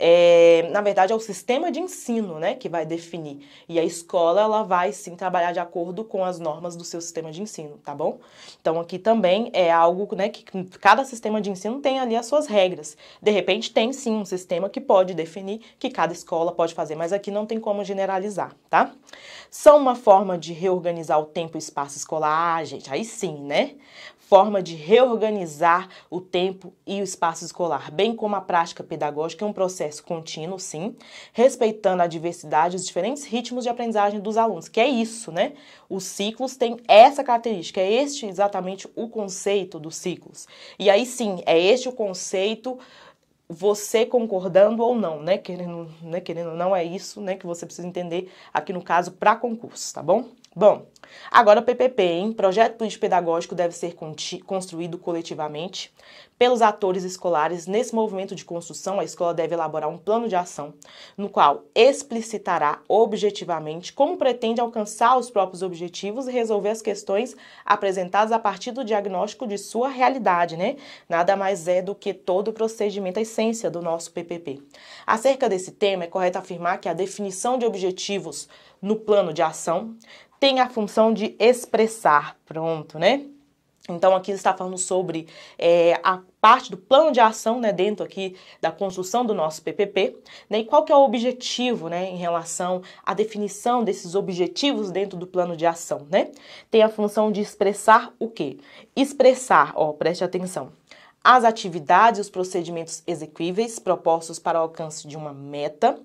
Speaker 1: é, na verdade, é o sistema de ensino né, que vai definir. E a escola ela vai sim trabalhar de acordo com as normas do seu sistema de ensino, tá bom? Então aqui também é algo né, que cada sistema de ensino tem ali as suas regras. De repente tem sim um sistema que pode definir que cada escola pode fazer, mas aqui não tem como generalizar, tá? São uma forma de reorganizar o tempo e espaço escolar, ah, gente, aí sim, né? forma de reorganizar o tempo e o espaço escolar, bem como a prática pedagógica é um processo contínuo, sim, respeitando a diversidade, os diferentes ritmos de aprendizagem dos alunos, que é isso, né? Os ciclos têm essa característica, é este exatamente o conceito dos ciclos. E aí sim, é este o conceito você concordando ou não, né? Querendo, né? Querendo não é isso, né? Que você precisa entender aqui no caso para concurso, tá bom? Bom, agora o PPP, hein? Projeto Político Pedagógico deve ser construído coletivamente pelos atores escolares. Nesse movimento de construção, a escola deve elaborar um plano de ação no qual explicitará objetivamente como pretende alcançar os próprios objetivos e resolver as questões apresentadas a partir do diagnóstico de sua realidade, né? Nada mais é do que todo o procedimento, a essência do nosso PPP. Acerca desse tema, é correto afirmar que a definição de objetivos no plano de ação tem a função de expressar, pronto, né? Então aqui está falando sobre é, a parte do plano de ação né, dentro aqui da construção do nosso PPP né, e qual que é o objetivo né, em relação à definição desses objetivos dentro do plano de ação. Né? Tem a função de expressar o quê? Expressar, ó, preste atenção, as atividades e os procedimentos exequíveis propostos para o alcance de uma meta,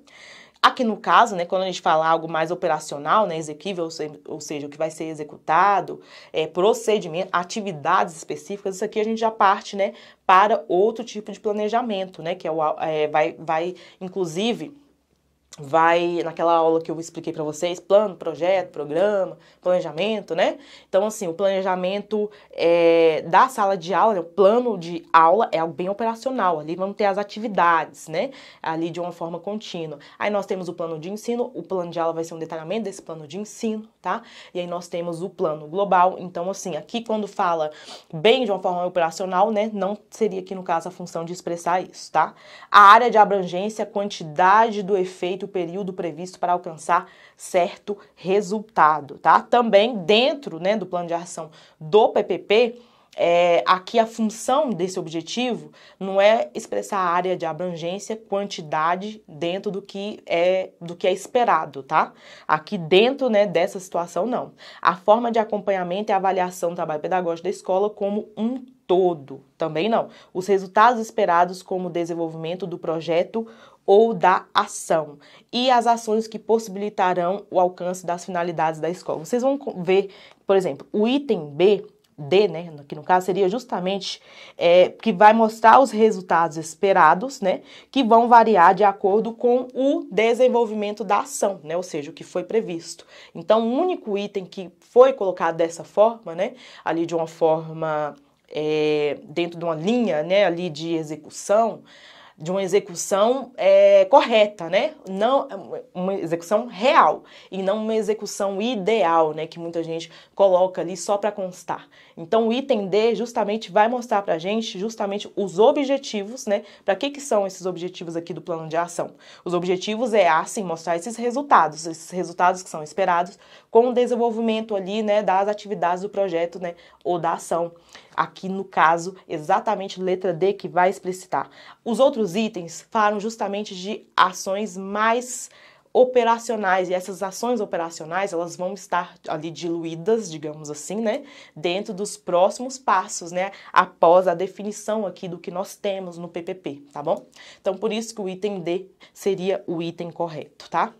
Speaker 1: Aqui no caso, né, quando a gente fala algo mais operacional, né, exequível, ou seja, o que vai ser executado, é, procedimento, atividades específicas, isso aqui a gente já parte né, para outro tipo de planejamento, né, que é o, é, vai, vai inclusive vai naquela aula que eu expliquei para vocês, plano, projeto, programa, planejamento, né? Então, assim, o planejamento é, da sala de aula, né, o plano de aula é algo bem operacional, ali vamos ter as atividades, né? Ali de uma forma contínua. Aí nós temos o plano de ensino, o plano de aula vai ser um detalhamento desse plano de ensino, tá? E aí nós temos o plano global, então, assim, aqui quando fala bem de uma forma operacional, né? Não seria aqui, no caso, a função de expressar isso, tá? A área de abrangência, quantidade do efeito o período previsto para alcançar certo resultado, tá? Também dentro né, do plano de ação do PPP, é, aqui a função desse objetivo não é expressar a área de abrangência, quantidade dentro do que é do que é esperado, tá? Aqui dentro né, dessa situação não. A forma de acompanhamento e avaliação do trabalho pedagógico da escola como um todo, também não. Os resultados esperados como desenvolvimento do projeto ou da ação e as ações que possibilitarão o alcance das finalidades da escola. Vocês vão ver, por exemplo, o item B D, né, que no caso seria justamente é, que vai mostrar os resultados esperados, né, que vão variar de acordo com o desenvolvimento da ação, né, ou seja, o que foi previsto. Então, o único item que foi colocado dessa forma, né, ali de uma forma é, dentro de uma linha, né, ali de execução, de uma execução é, correta, né? Não uma execução real e não uma execução ideal, né? Que muita gente coloca ali só para constar. Então o item D justamente vai mostrar para a gente justamente os objetivos, né? Para que que são esses objetivos aqui do plano de ação? Os objetivos é assim mostrar esses resultados, esses resultados que são esperados com o desenvolvimento ali, né, das atividades do projeto, né, ou da ação. Aqui no caso, exatamente letra D que vai explicitar. Os outros itens falam justamente de ações mais operacionais e essas ações operacionais elas vão estar ali diluídas, digamos assim, né, dentro dos próximos passos, né, após a definição aqui do que nós temos no PPP, tá bom? Então por isso que o item D seria o item correto, tá?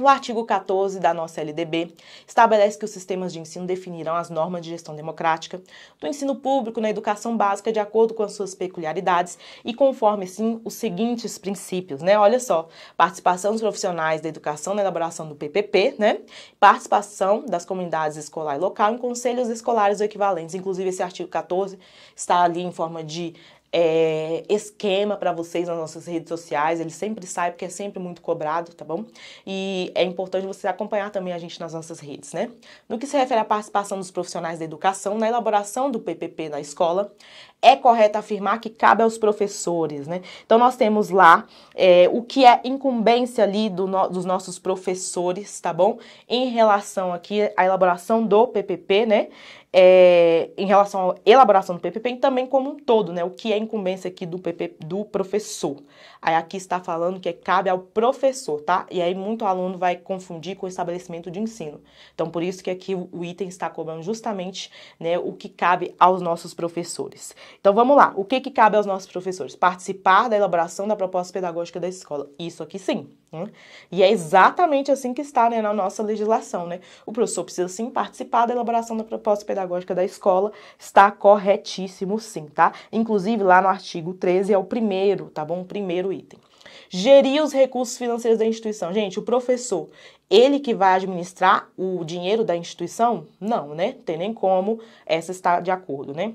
Speaker 1: O artigo 14 da nossa LDB estabelece que os sistemas de ensino definirão as normas de gestão democrática do ensino público na educação básica de acordo com as suas peculiaridades e conforme, sim, os seguintes princípios, né? Olha só, participação dos profissionais da educação na elaboração do PPP, né? Participação das comunidades escolar e local em conselhos escolares ou equivalentes. Inclusive, esse artigo 14 está ali em forma de é, esquema para vocês nas nossas redes sociais. Ele sempre sai porque é sempre muito cobrado, tá bom? E é importante você acompanhar também a gente nas nossas redes, né? No que se refere à participação dos profissionais da educação na elaboração do PPP na escola, é correto afirmar que cabe aos professores, né? Então nós temos lá é, o que é incumbência ali do no, dos nossos professores, tá bom? Em relação aqui à elaboração do PPP, né? É, em relação à elaboração do PPP e também como um todo, né? O que é incumbência aqui do do professor. Aí aqui está falando que cabe ao professor, tá? E aí muito aluno vai confundir com o estabelecimento de ensino. Então por isso que aqui o item está cobrando justamente, né, o que cabe aos nossos professores. Então vamos lá. O que, que cabe aos nossos professores? Participar da elaboração da proposta pedagógica da escola. Isso aqui sim. Né? E é exatamente assim que está né, na nossa legislação. Né? O professor precisa sim participar da elaboração da proposta pedagógica da escola. Está corretíssimo sim, tá? Inclusive lá no artigo 13 é o primeiro, tá bom? O primeiro item. Gerir os recursos financeiros da instituição. Gente, o professor, ele que vai administrar o dinheiro da instituição? Não, né? Tem nem como essa está de acordo, né?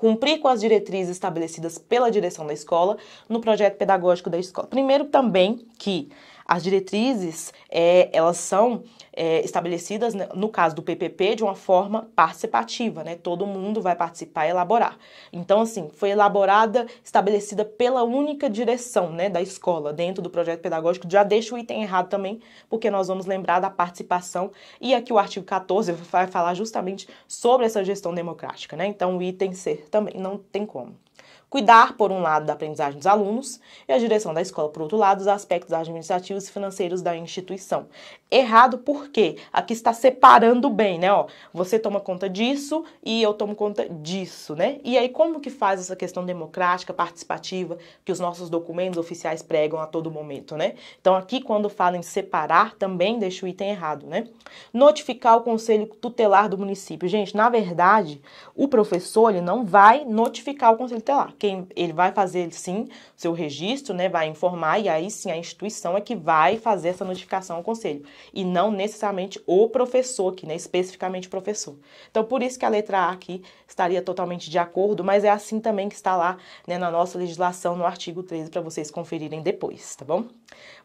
Speaker 1: cumprir com as diretrizes estabelecidas pela direção da escola no projeto pedagógico da escola. Primeiro também que as diretrizes, é, elas são é, estabelecidas, né, no caso do PPP, de uma forma participativa, né? Todo mundo vai participar e elaborar. Então, assim, foi elaborada, estabelecida pela única direção, né, da escola, dentro do projeto pedagógico. Já deixa o item errado também, porque nós vamos lembrar da participação. E aqui o artigo 14 vai falar justamente sobre essa gestão democrática, né? Então, o item C também não tem como cuidar, por um lado, da aprendizagem dos alunos e a direção da escola, por outro lado, dos aspectos administrativos e financeiros da instituição. Errado por quê? Aqui está separando bem, né? Ó, você toma conta disso e eu tomo conta disso, né? E aí, como que faz essa questão democrática, participativa, que os nossos documentos oficiais pregam a todo momento, né? Então, aqui, quando falam em separar, também deixa o item errado, né? Notificar o conselho tutelar do município. Gente, na verdade, o professor, ele não vai notificar o conselho tutelar quem ele vai fazer sim seu registro, né, vai informar e aí sim a instituição é que vai fazer essa notificação ao conselho e não necessariamente o professor aqui, né, especificamente o professor. Então por isso que a letra A aqui estaria totalmente de acordo, mas é assim também que está lá, né, na nossa legislação no artigo 13 para vocês conferirem depois, tá bom?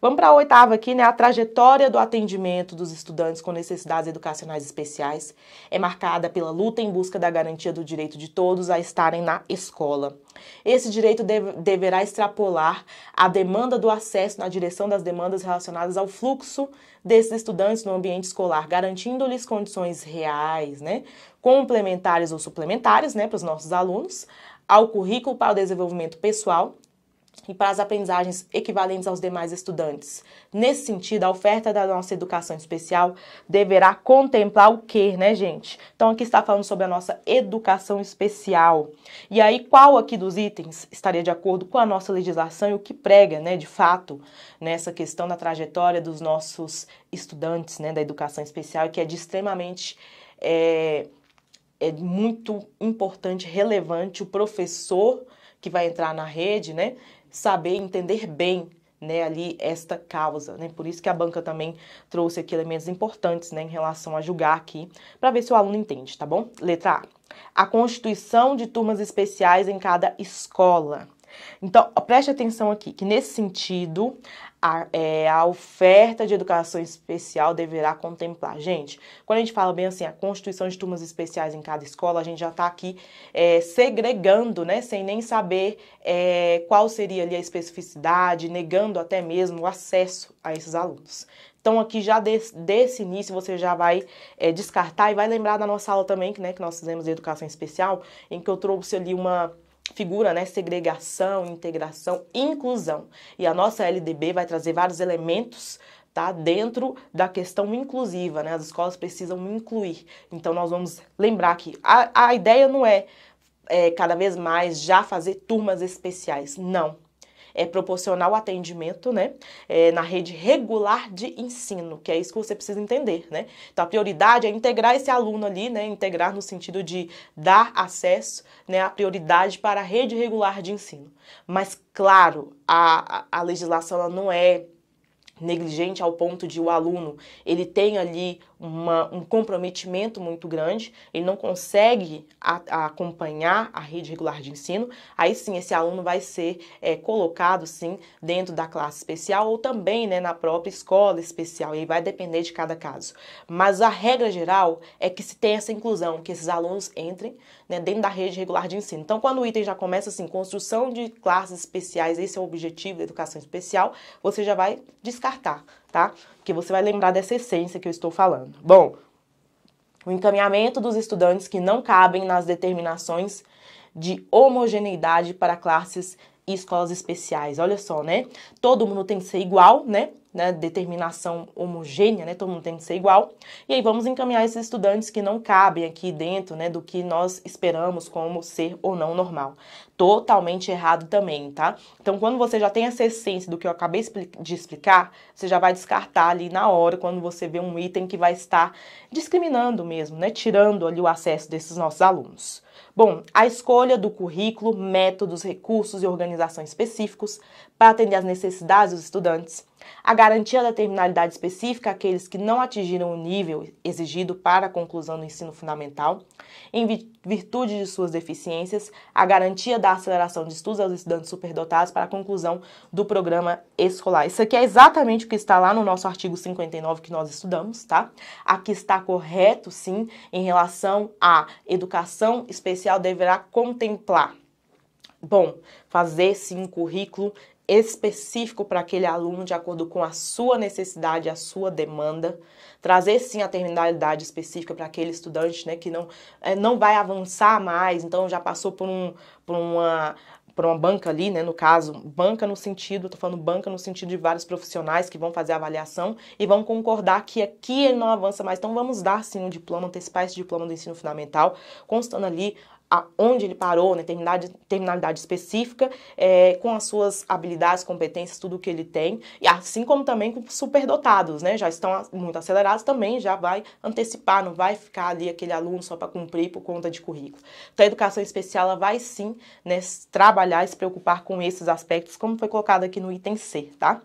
Speaker 1: Vamos para a oitava aqui, né? A trajetória do atendimento dos estudantes com necessidades educacionais especiais é marcada pela luta em busca da garantia do direito de todos a estarem na escola. Esse direito deve, deverá extrapolar a demanda do acesso na direção das demandas relacionadas ao fluxo desses estudantes no ambiente escolar, garantindo-lhes condições reais, né? Complementares ou suplementares, né? Para os nossos alunos, ao currículo para o desenvolvimento pessoal e para as aprendizagens equivalentes aos demais estudantes. Nesse sentido, a oferta da nossa educação especial deverá contemplar o que, né, gente? Então, aqui está falando sobre a nossa educação especial. E aí, qual aqui dos itens estaria de acordo com a nossa legislação e o que prega, né, de fato, nessa questão da trajetória dos nossos estudantes, né, da educação especial, que é de extremamente. É, é muito importante, relevante o professor que vai entrar na rede, né? saber entender bem né, ali esta causa. Né? Por isso que a banca também trouxe aqui elementos importantes né, em relação a julgar aqui, para ver se o aluno entende, tá bom? Letra A. A constituição de turmas especiais em cada escola. Então, preste atenção aqui, que nesse sentido, a, é, a, oferta de educação especial deverá contemplar. Gente, quando a gente fala bem assim, a constituição de turmas especiais em cada escola, a gente já está aqui é, segregando, né, sem nem saber é, qual seria ali a especificidade, negando até mesmo o acesso a esses alunos. Então, aqui já desse, desse início você já vai é, descartar e vai lembrar da nossa aula também, que, né, que nós fizemos de educação especial, em que eu trouxe ali uma figura né, segregação, integração, inclusão. E a nossa LDB vai trazer vários elementos tá? Dentro da questão inclusiva, né? As escolas precisam incluir. Então nós vamos lembrar que a, a ideia não é, é cada vez mais já fazer turmas especiais, não é, proporcionar o atendimento né, é, na rede regular de ensino, que é isso que você precisa entender. Né? Então, a prioridade é integrar esse aluno ali, né, integrar no sentido de dar acesso né, à prioridade para a rede regular de ensino. Mas, claro, a, a legislação não é negligente ao ponto de o aluno ele tem ali uma, um comprometimento muito grande, ele não consegue a, a acompanhar a rede regular de ensino, aí sim esse aluno vai ser é, colocado sim dentro da classe especial ou também né, na própria escola especial, e aí vai depender de cada caso. Mas a regra geral é que se tem essa inclusão, que esses alunos entrem né, dentro da rede regular de ensino. Então, quando o item já começa assim, construção de classes especiais, esse é o objetivo da educação especial, você já vai descartar tá? Que você vai lembrar dessa essência que eu estou falando. Bom, o encaminhamento dos estudantes que não cabem nas determinações de homogeneidade para classes e escolas especiais. Olha só, né? Todo mundo tem que ser igual, né? né, determinação homogênea, né, todo mundo tem que ser igual. E aí vamos encaminhar esses estudantes que não cabem aqui dentro né, do que nós esperamos como ser ou não normal. Totalmente errado também, tá? Então, quando você já tem essa essência do que eu acabei de explicar, você já vai descartar ali na hora quando você vê um item que vai estar discriminando mesmo, né, tirando ali o acesso desses nossos alunos. Bom, a escolha do currículo, métodos, recursos e organização específicos para atender às necessidades dos estudantes a garantia da terminalidade específica àqueles que não atingiram o nível exigido para a conclusão do ensino fundamental, em virtude de suas deficiências, a garantia da aceleração de estudos aos estudantes superdotados para a conclusão do programa escolar. Isso aqui é exatamente o que está lá no nosso artigo 59 que nós estudamos, tá? Aqui está correto, sim, em relação à educação especial deverá contemplar Bom, fazer sim um currículo específico para aquele aluno de acordo com a sua necessidade, a sua demanda, trazer sim a terminalidade específica para aquele estudante, né, que não, é, não vai avançar mais, então já passou por, um, por uma por uma banca ali, né, no caso, banca no sentido, estou falando banca no sentido de vários profissionais que vão fazer a avaliação e vão concordar que aqui ele não avança mais. Então vamos dar sim um diploma, antecipar esse diploma do ensino fundamental, constando ali onde ele parou, na né, terminalidade, terminalidade específica, é, com as suas habilidades, competências, tudo o que ele tem, e assim como também com superdotados, né? Já estão muito acelerados também, já vai antecipar, não vai ficar ali aquele aluno só para cumprir por conta de currículo. Então, a educação especial ela vai sim né, trabalhar e se preocupar com esses aspectos, como foi colocado aqui no item C, tá?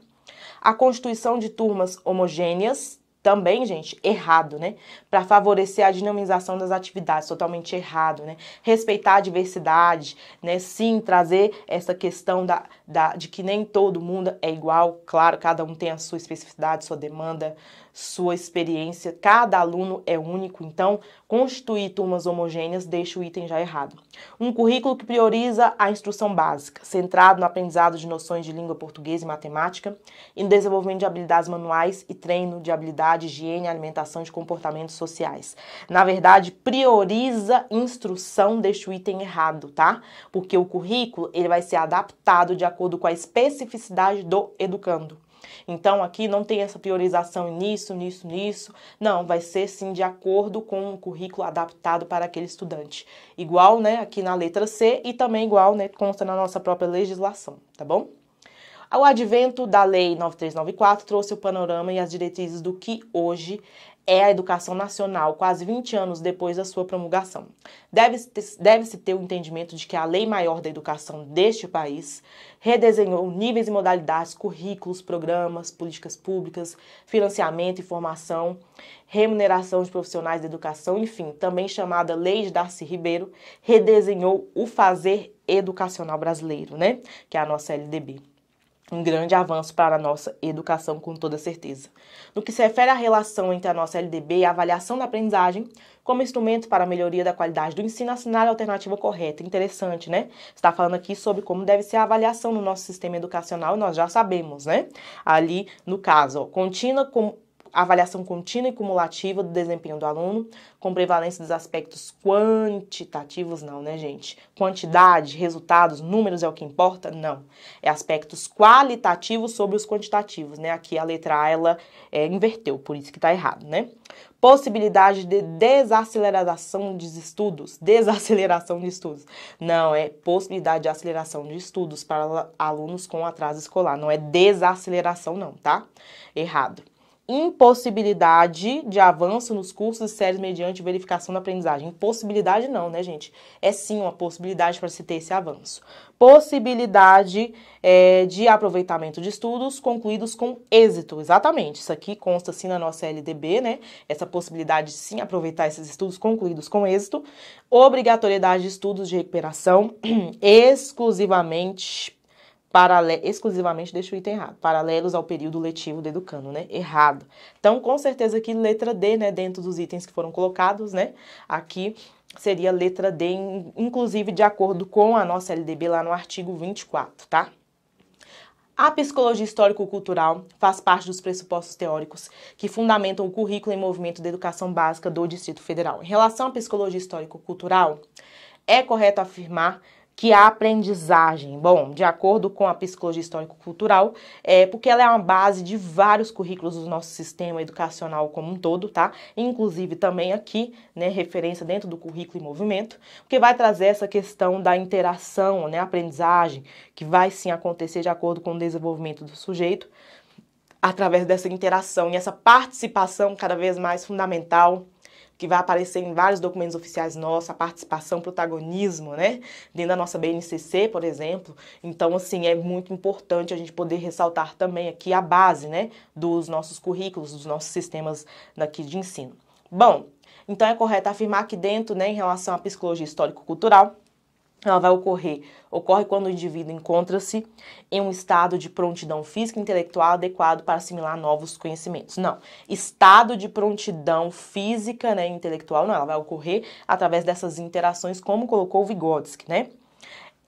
Speaker 1: A constituição de turmas homogêneas, também, gente, errado, né? Para favorecer a dinamização das atividades, totalmente errado, né? Respeitar a diversidade, né? Sim, trazer essa questão da da, de que nem todo mundo é igual, claro, cada um tem a sua especificidade, sua demanda, sua experiência, cada aluno é único, então constituir turmas homogêneas deixa o item já errado. Um currículo que prioriza a instrução básica, centrado no aprendizado de noções de língua portuguesa e matemática, e no desenvolvimento de habilidades manuais e treino de habilidade, higiene, alimentação e comportamentos sociais. Na verdade, prioriza instrução, deixa o item errado, tá? Porque o currículo ele vai ser adaptado de acordo acordo com a especificidade do educando. Então, aqui não tem essa priorização nisso, nisso, nisso. Não, vai ser sim de acordo com um currículo adaptado para aquele estudante. Igual, né, aqui na letra C e também igual, né, consta na nossa própria legislação, tá bom? O advento da Lei 9394 trouxe o panorama e as diretrizes do que hoje é a educação nacional, quase 20 anos depois da sua promulgação. Deve-se deve ter o entendimento de que a lei maior da educação deste país redesenhou níveis e modalidades, currículos, programas, políticas públicas, financiamento e formação, remuneração de profissionais da educação, enfim, também chamada Lei de Darcy Ribeiro, redesenhou o fazer educacional brasileiro, né? Que é a nossa LDB um grande avanço para a nossa educação, com toda certeza. No que se refere à relação entre a nossa LDB e a avaliação da aprendizagem, como instrumento para a melhoria da qualidade do ensino, assinar a alternativa correta. Interessante, né? Está falando aqui sobre como deve ser a avaliação no nosso sistema educacional, nós já sabemos, né? Ali, no caso, ó, contínua com avaliação contínua e cumulativa do desempenho do aluno, com prevalência dos aspectos quantitativos, não, né, gente? Quantidade, resultados, números é o que importa? Não. É aspectos qualitativos sobre os quantitativos, né? Aqui a letra A, ela é, inverteu, por isso que está errado, né? Possibilidade de desaceleração de estudos, desaceleração de estudos. Não, é possibilidade de aceleração de estudos para alunos com atraso escolar, não é desaceleração não, tá? Errado impossibilidade de avanço nos cursos e séries mediante verificação da aprendizagem. Impossibilidade não, né, gente? É sim uma possibilidade para se ter esse avanço. Possibilidade é, de aproveitamento de estudos concluídos com êxito. Exatamente. Isso aqui consta sim na nossa LDB, né? Essa possibilidade de sim aproveitar esses estudos concluídos com êxito. Obrigatoriedade de estudos de recuperação exclusivamente exclusivamente, deixa o item errado, paralelos ao período letivo do educando, né? Errado. Então, com certeza que letra D, né, dentro dos itens que foram colocados, né, aqui seria letra D, inclusive de acordo com a nossa LDB lá no artigo 24, tá? A psicologia histórico-cultural faz parte dos pressupostos teóricos que fundamentam o currículo e movimento da educação básica do Distrito Federal. Em relação à psicologia histórico-cultural, é correto afirmar que a aprendizagem. Bom, de acordo com a psicologia histórico-cultural, é porque ela é uma base de vários currículos do nosso sistema educacional como um todo, tá? Inclusive também aqui, né, referência dentro do currículo em movimento, porque vai trazer essa questão da interação, né, aprendizagem, que vai sim acontecer de acordo com o desenvolvimento do sujeito, através dessa interação e essa participação cada vez mais fundamental que vai aparecer em vários documentos oficiais nossos, a participação, protagonismo, né? Dentro da nossa BNCC, por exemplo. Então, assim, é muito importante a gente poder ressaltar também aqui a base, né? Dos nossos currículos, dos nossos sistemas daqui de ensino. Bom, então é correto afirmar que dentro, né, em relação à psicologia histórico-cultural, ela vai ocorrer. Ocorre quando o indivíduo encontra-se em um estado de prontidão física e intelectual adequado para assimilar novos conhecimentos. Não. Estado de prontidão física né, e intelectual, não, ela vai ocorrer através dessas interações, como colocou Vygotsky, né?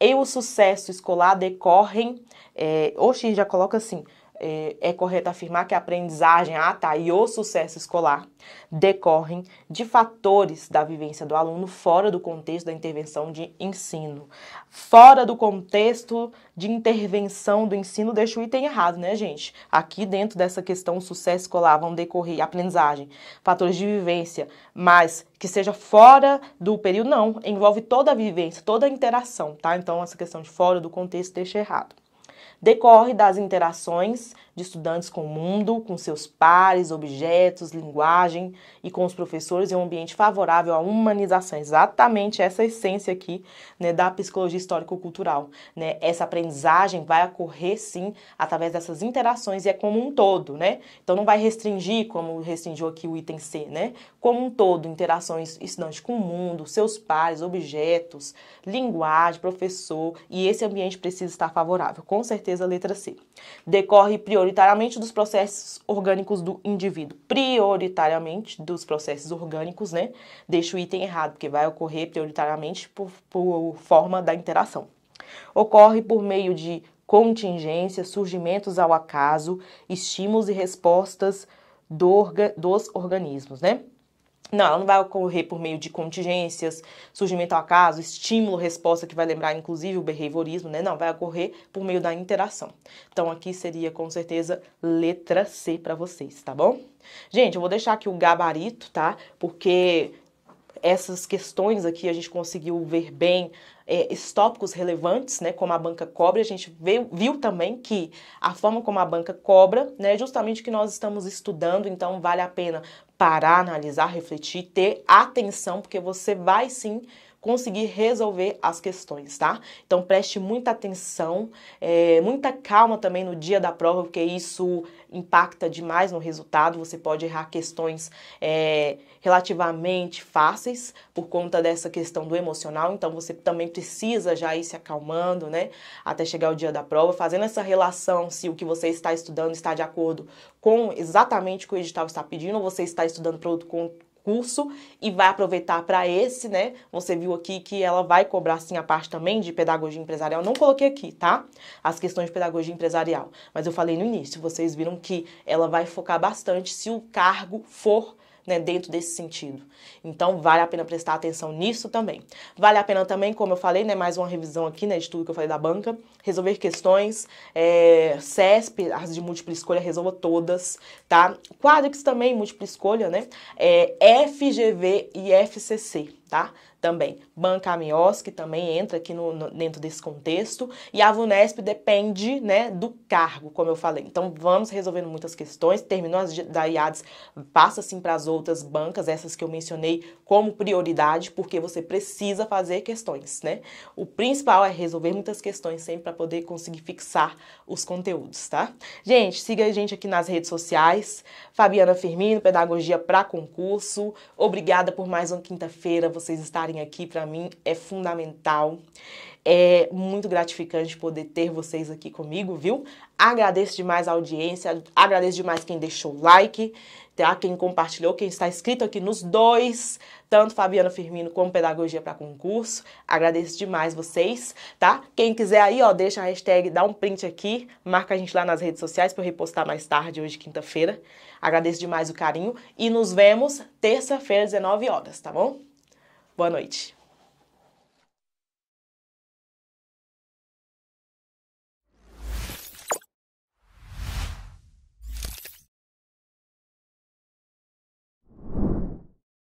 Speaker 1: E o sucesso escolar decorrem. É, eh, oxe, já coloca assim: é, é correto afirmar que a aprendizagem, ATA e o sucesso escolar decorrem de fatores da vivência do aluno fora do contexto da intervenção de ensino. Fora do contexto de intervenção do ensino, deixa o item errado, né, gente? Aqui dentro dessa questão sucesso escolar vão decorrer aprendizagem, fatores de vivência, mas que seja fora do período, não, envolve toda a vivência, toda a interação, tá? Então, essa questão de fora do contexto deixa errado decorre das interações de estudantes com o mundo, com seus pares, objetos, linguagem e com os professores em um ambiente favorável à humanização. Exatamente essa essência aqui né, da psicologia histórico-cultural. Né? Essa aprendizagem vai ocorrer sim através dessas interações e é como um todo, né? Então não vai restringir, como restringiu aqui o item C, né? Como um todo, interações estudantes com o mundo, seus pares, objetos, linguagem, professor, e esse ambiente precisa estar favorável. Com certeza, letra C. Decorre prioridade prioritariamente dos processos orgânicos do indivíduo. Prioritariamente dos processos orgânicos, né? Deixa o item errado, porque vai ocorrer prioritariamente por, por forma da interação. Ocorre por meio de contingências, surgimentos ao acaso, estímulos e respostas do orga, dos organismos, né? Não, ela não vai ocorrer por meio de contingências, surgimento ao acaso, estímulo, resposta, que vai lembrar inclusive o behaviorismo, né? Não, vai ocorrer por meio da interação. Então aqui seria com certeza letra C para vocês, tá bom? Gente, eu vou deixar aqui o gabarito, tá? Porque essas questões aqui a gente conseguiu ver bem é, tópicos relevantes, né, como a banca cobra, a gente veio, viu também que a forma como a banca cobra, né, é justamente o que nós estamos estudando, então vale a pena parar, analisar, refletir, ter atenção, porque você vai sim conseguir resolver as questões, tá? Então preste muita atenção, é, muita calma também no dia da prova, porque isso impacta demais no resultado. Você pode errar questões é, relativamente fáceis por conta dessa questão do emocional, então você também precisa já ir se acalmando, né? Até chegar o dia da prova, fazendo essa relação se o que você está estudando está de acordo com exatamente o que o edital está pedindo, ou você está estudando para outro curso e vai aproveitar para esse, né? Você viu aqui que ela vai cobrar sim a parte também de pedagogia empresarial. Não coloquei aqui, tá? As questões de pedagogia empresarial, mas eu falei no início, vocês viram que ela vai focar bastante se o cargo for né, dentro desse sentido. Então, vale a pena prestar atenção nisso também. Vale a pena também, como eu falei, né, mais uma revisão aqui né, de tudo que eu falei da banca, resolver questões, é, CESP, as de múltipla escolha, resolva todas, tá? Quadrix também, múltipla escolha, né? É, FGV e FCC, tá? também. Banca Amios, que também entra aqui no, no, dentro desse contexto. E a Vunesp depende né, do cargo, como eu falei. Então vamos resolvendo muitas questões. Terminou as da IADES, passa sim para as outras bancas, essas que eu mencionei, como prioridade, porque você precisa fazer questões, né? O principal é resolver muitas questões sempre para poder conseguir fixar os conteúdos, tá? Gente, siga a gente aqui nas redes sociais. Fabiana Firmino, Pedagogia para Concurso. Obrigada por mais uma quinta-feira vocês estarem estarem aqui para mim é fundamental. É muito gratificante poder ter vocês aqui comigo, viu? Agradeço demais a audiência, agradeço demais quem deixou o like, tá? quem compartilhou, quem está inscrito aqui nos dois, tanto Fabiana Firmino como Pedagogia para Concurso. Agradeço demais vocês, tá? Quem quiser aí, ó, deixa a hashtag, dá um print aqui, marca a gente lá nas redes sociais para eu repostar mais tarde, hoje, quinta-feira. Agradeço demais o carinho e nos vemos terça-feira, 19 horas, tá bom? Boa noite.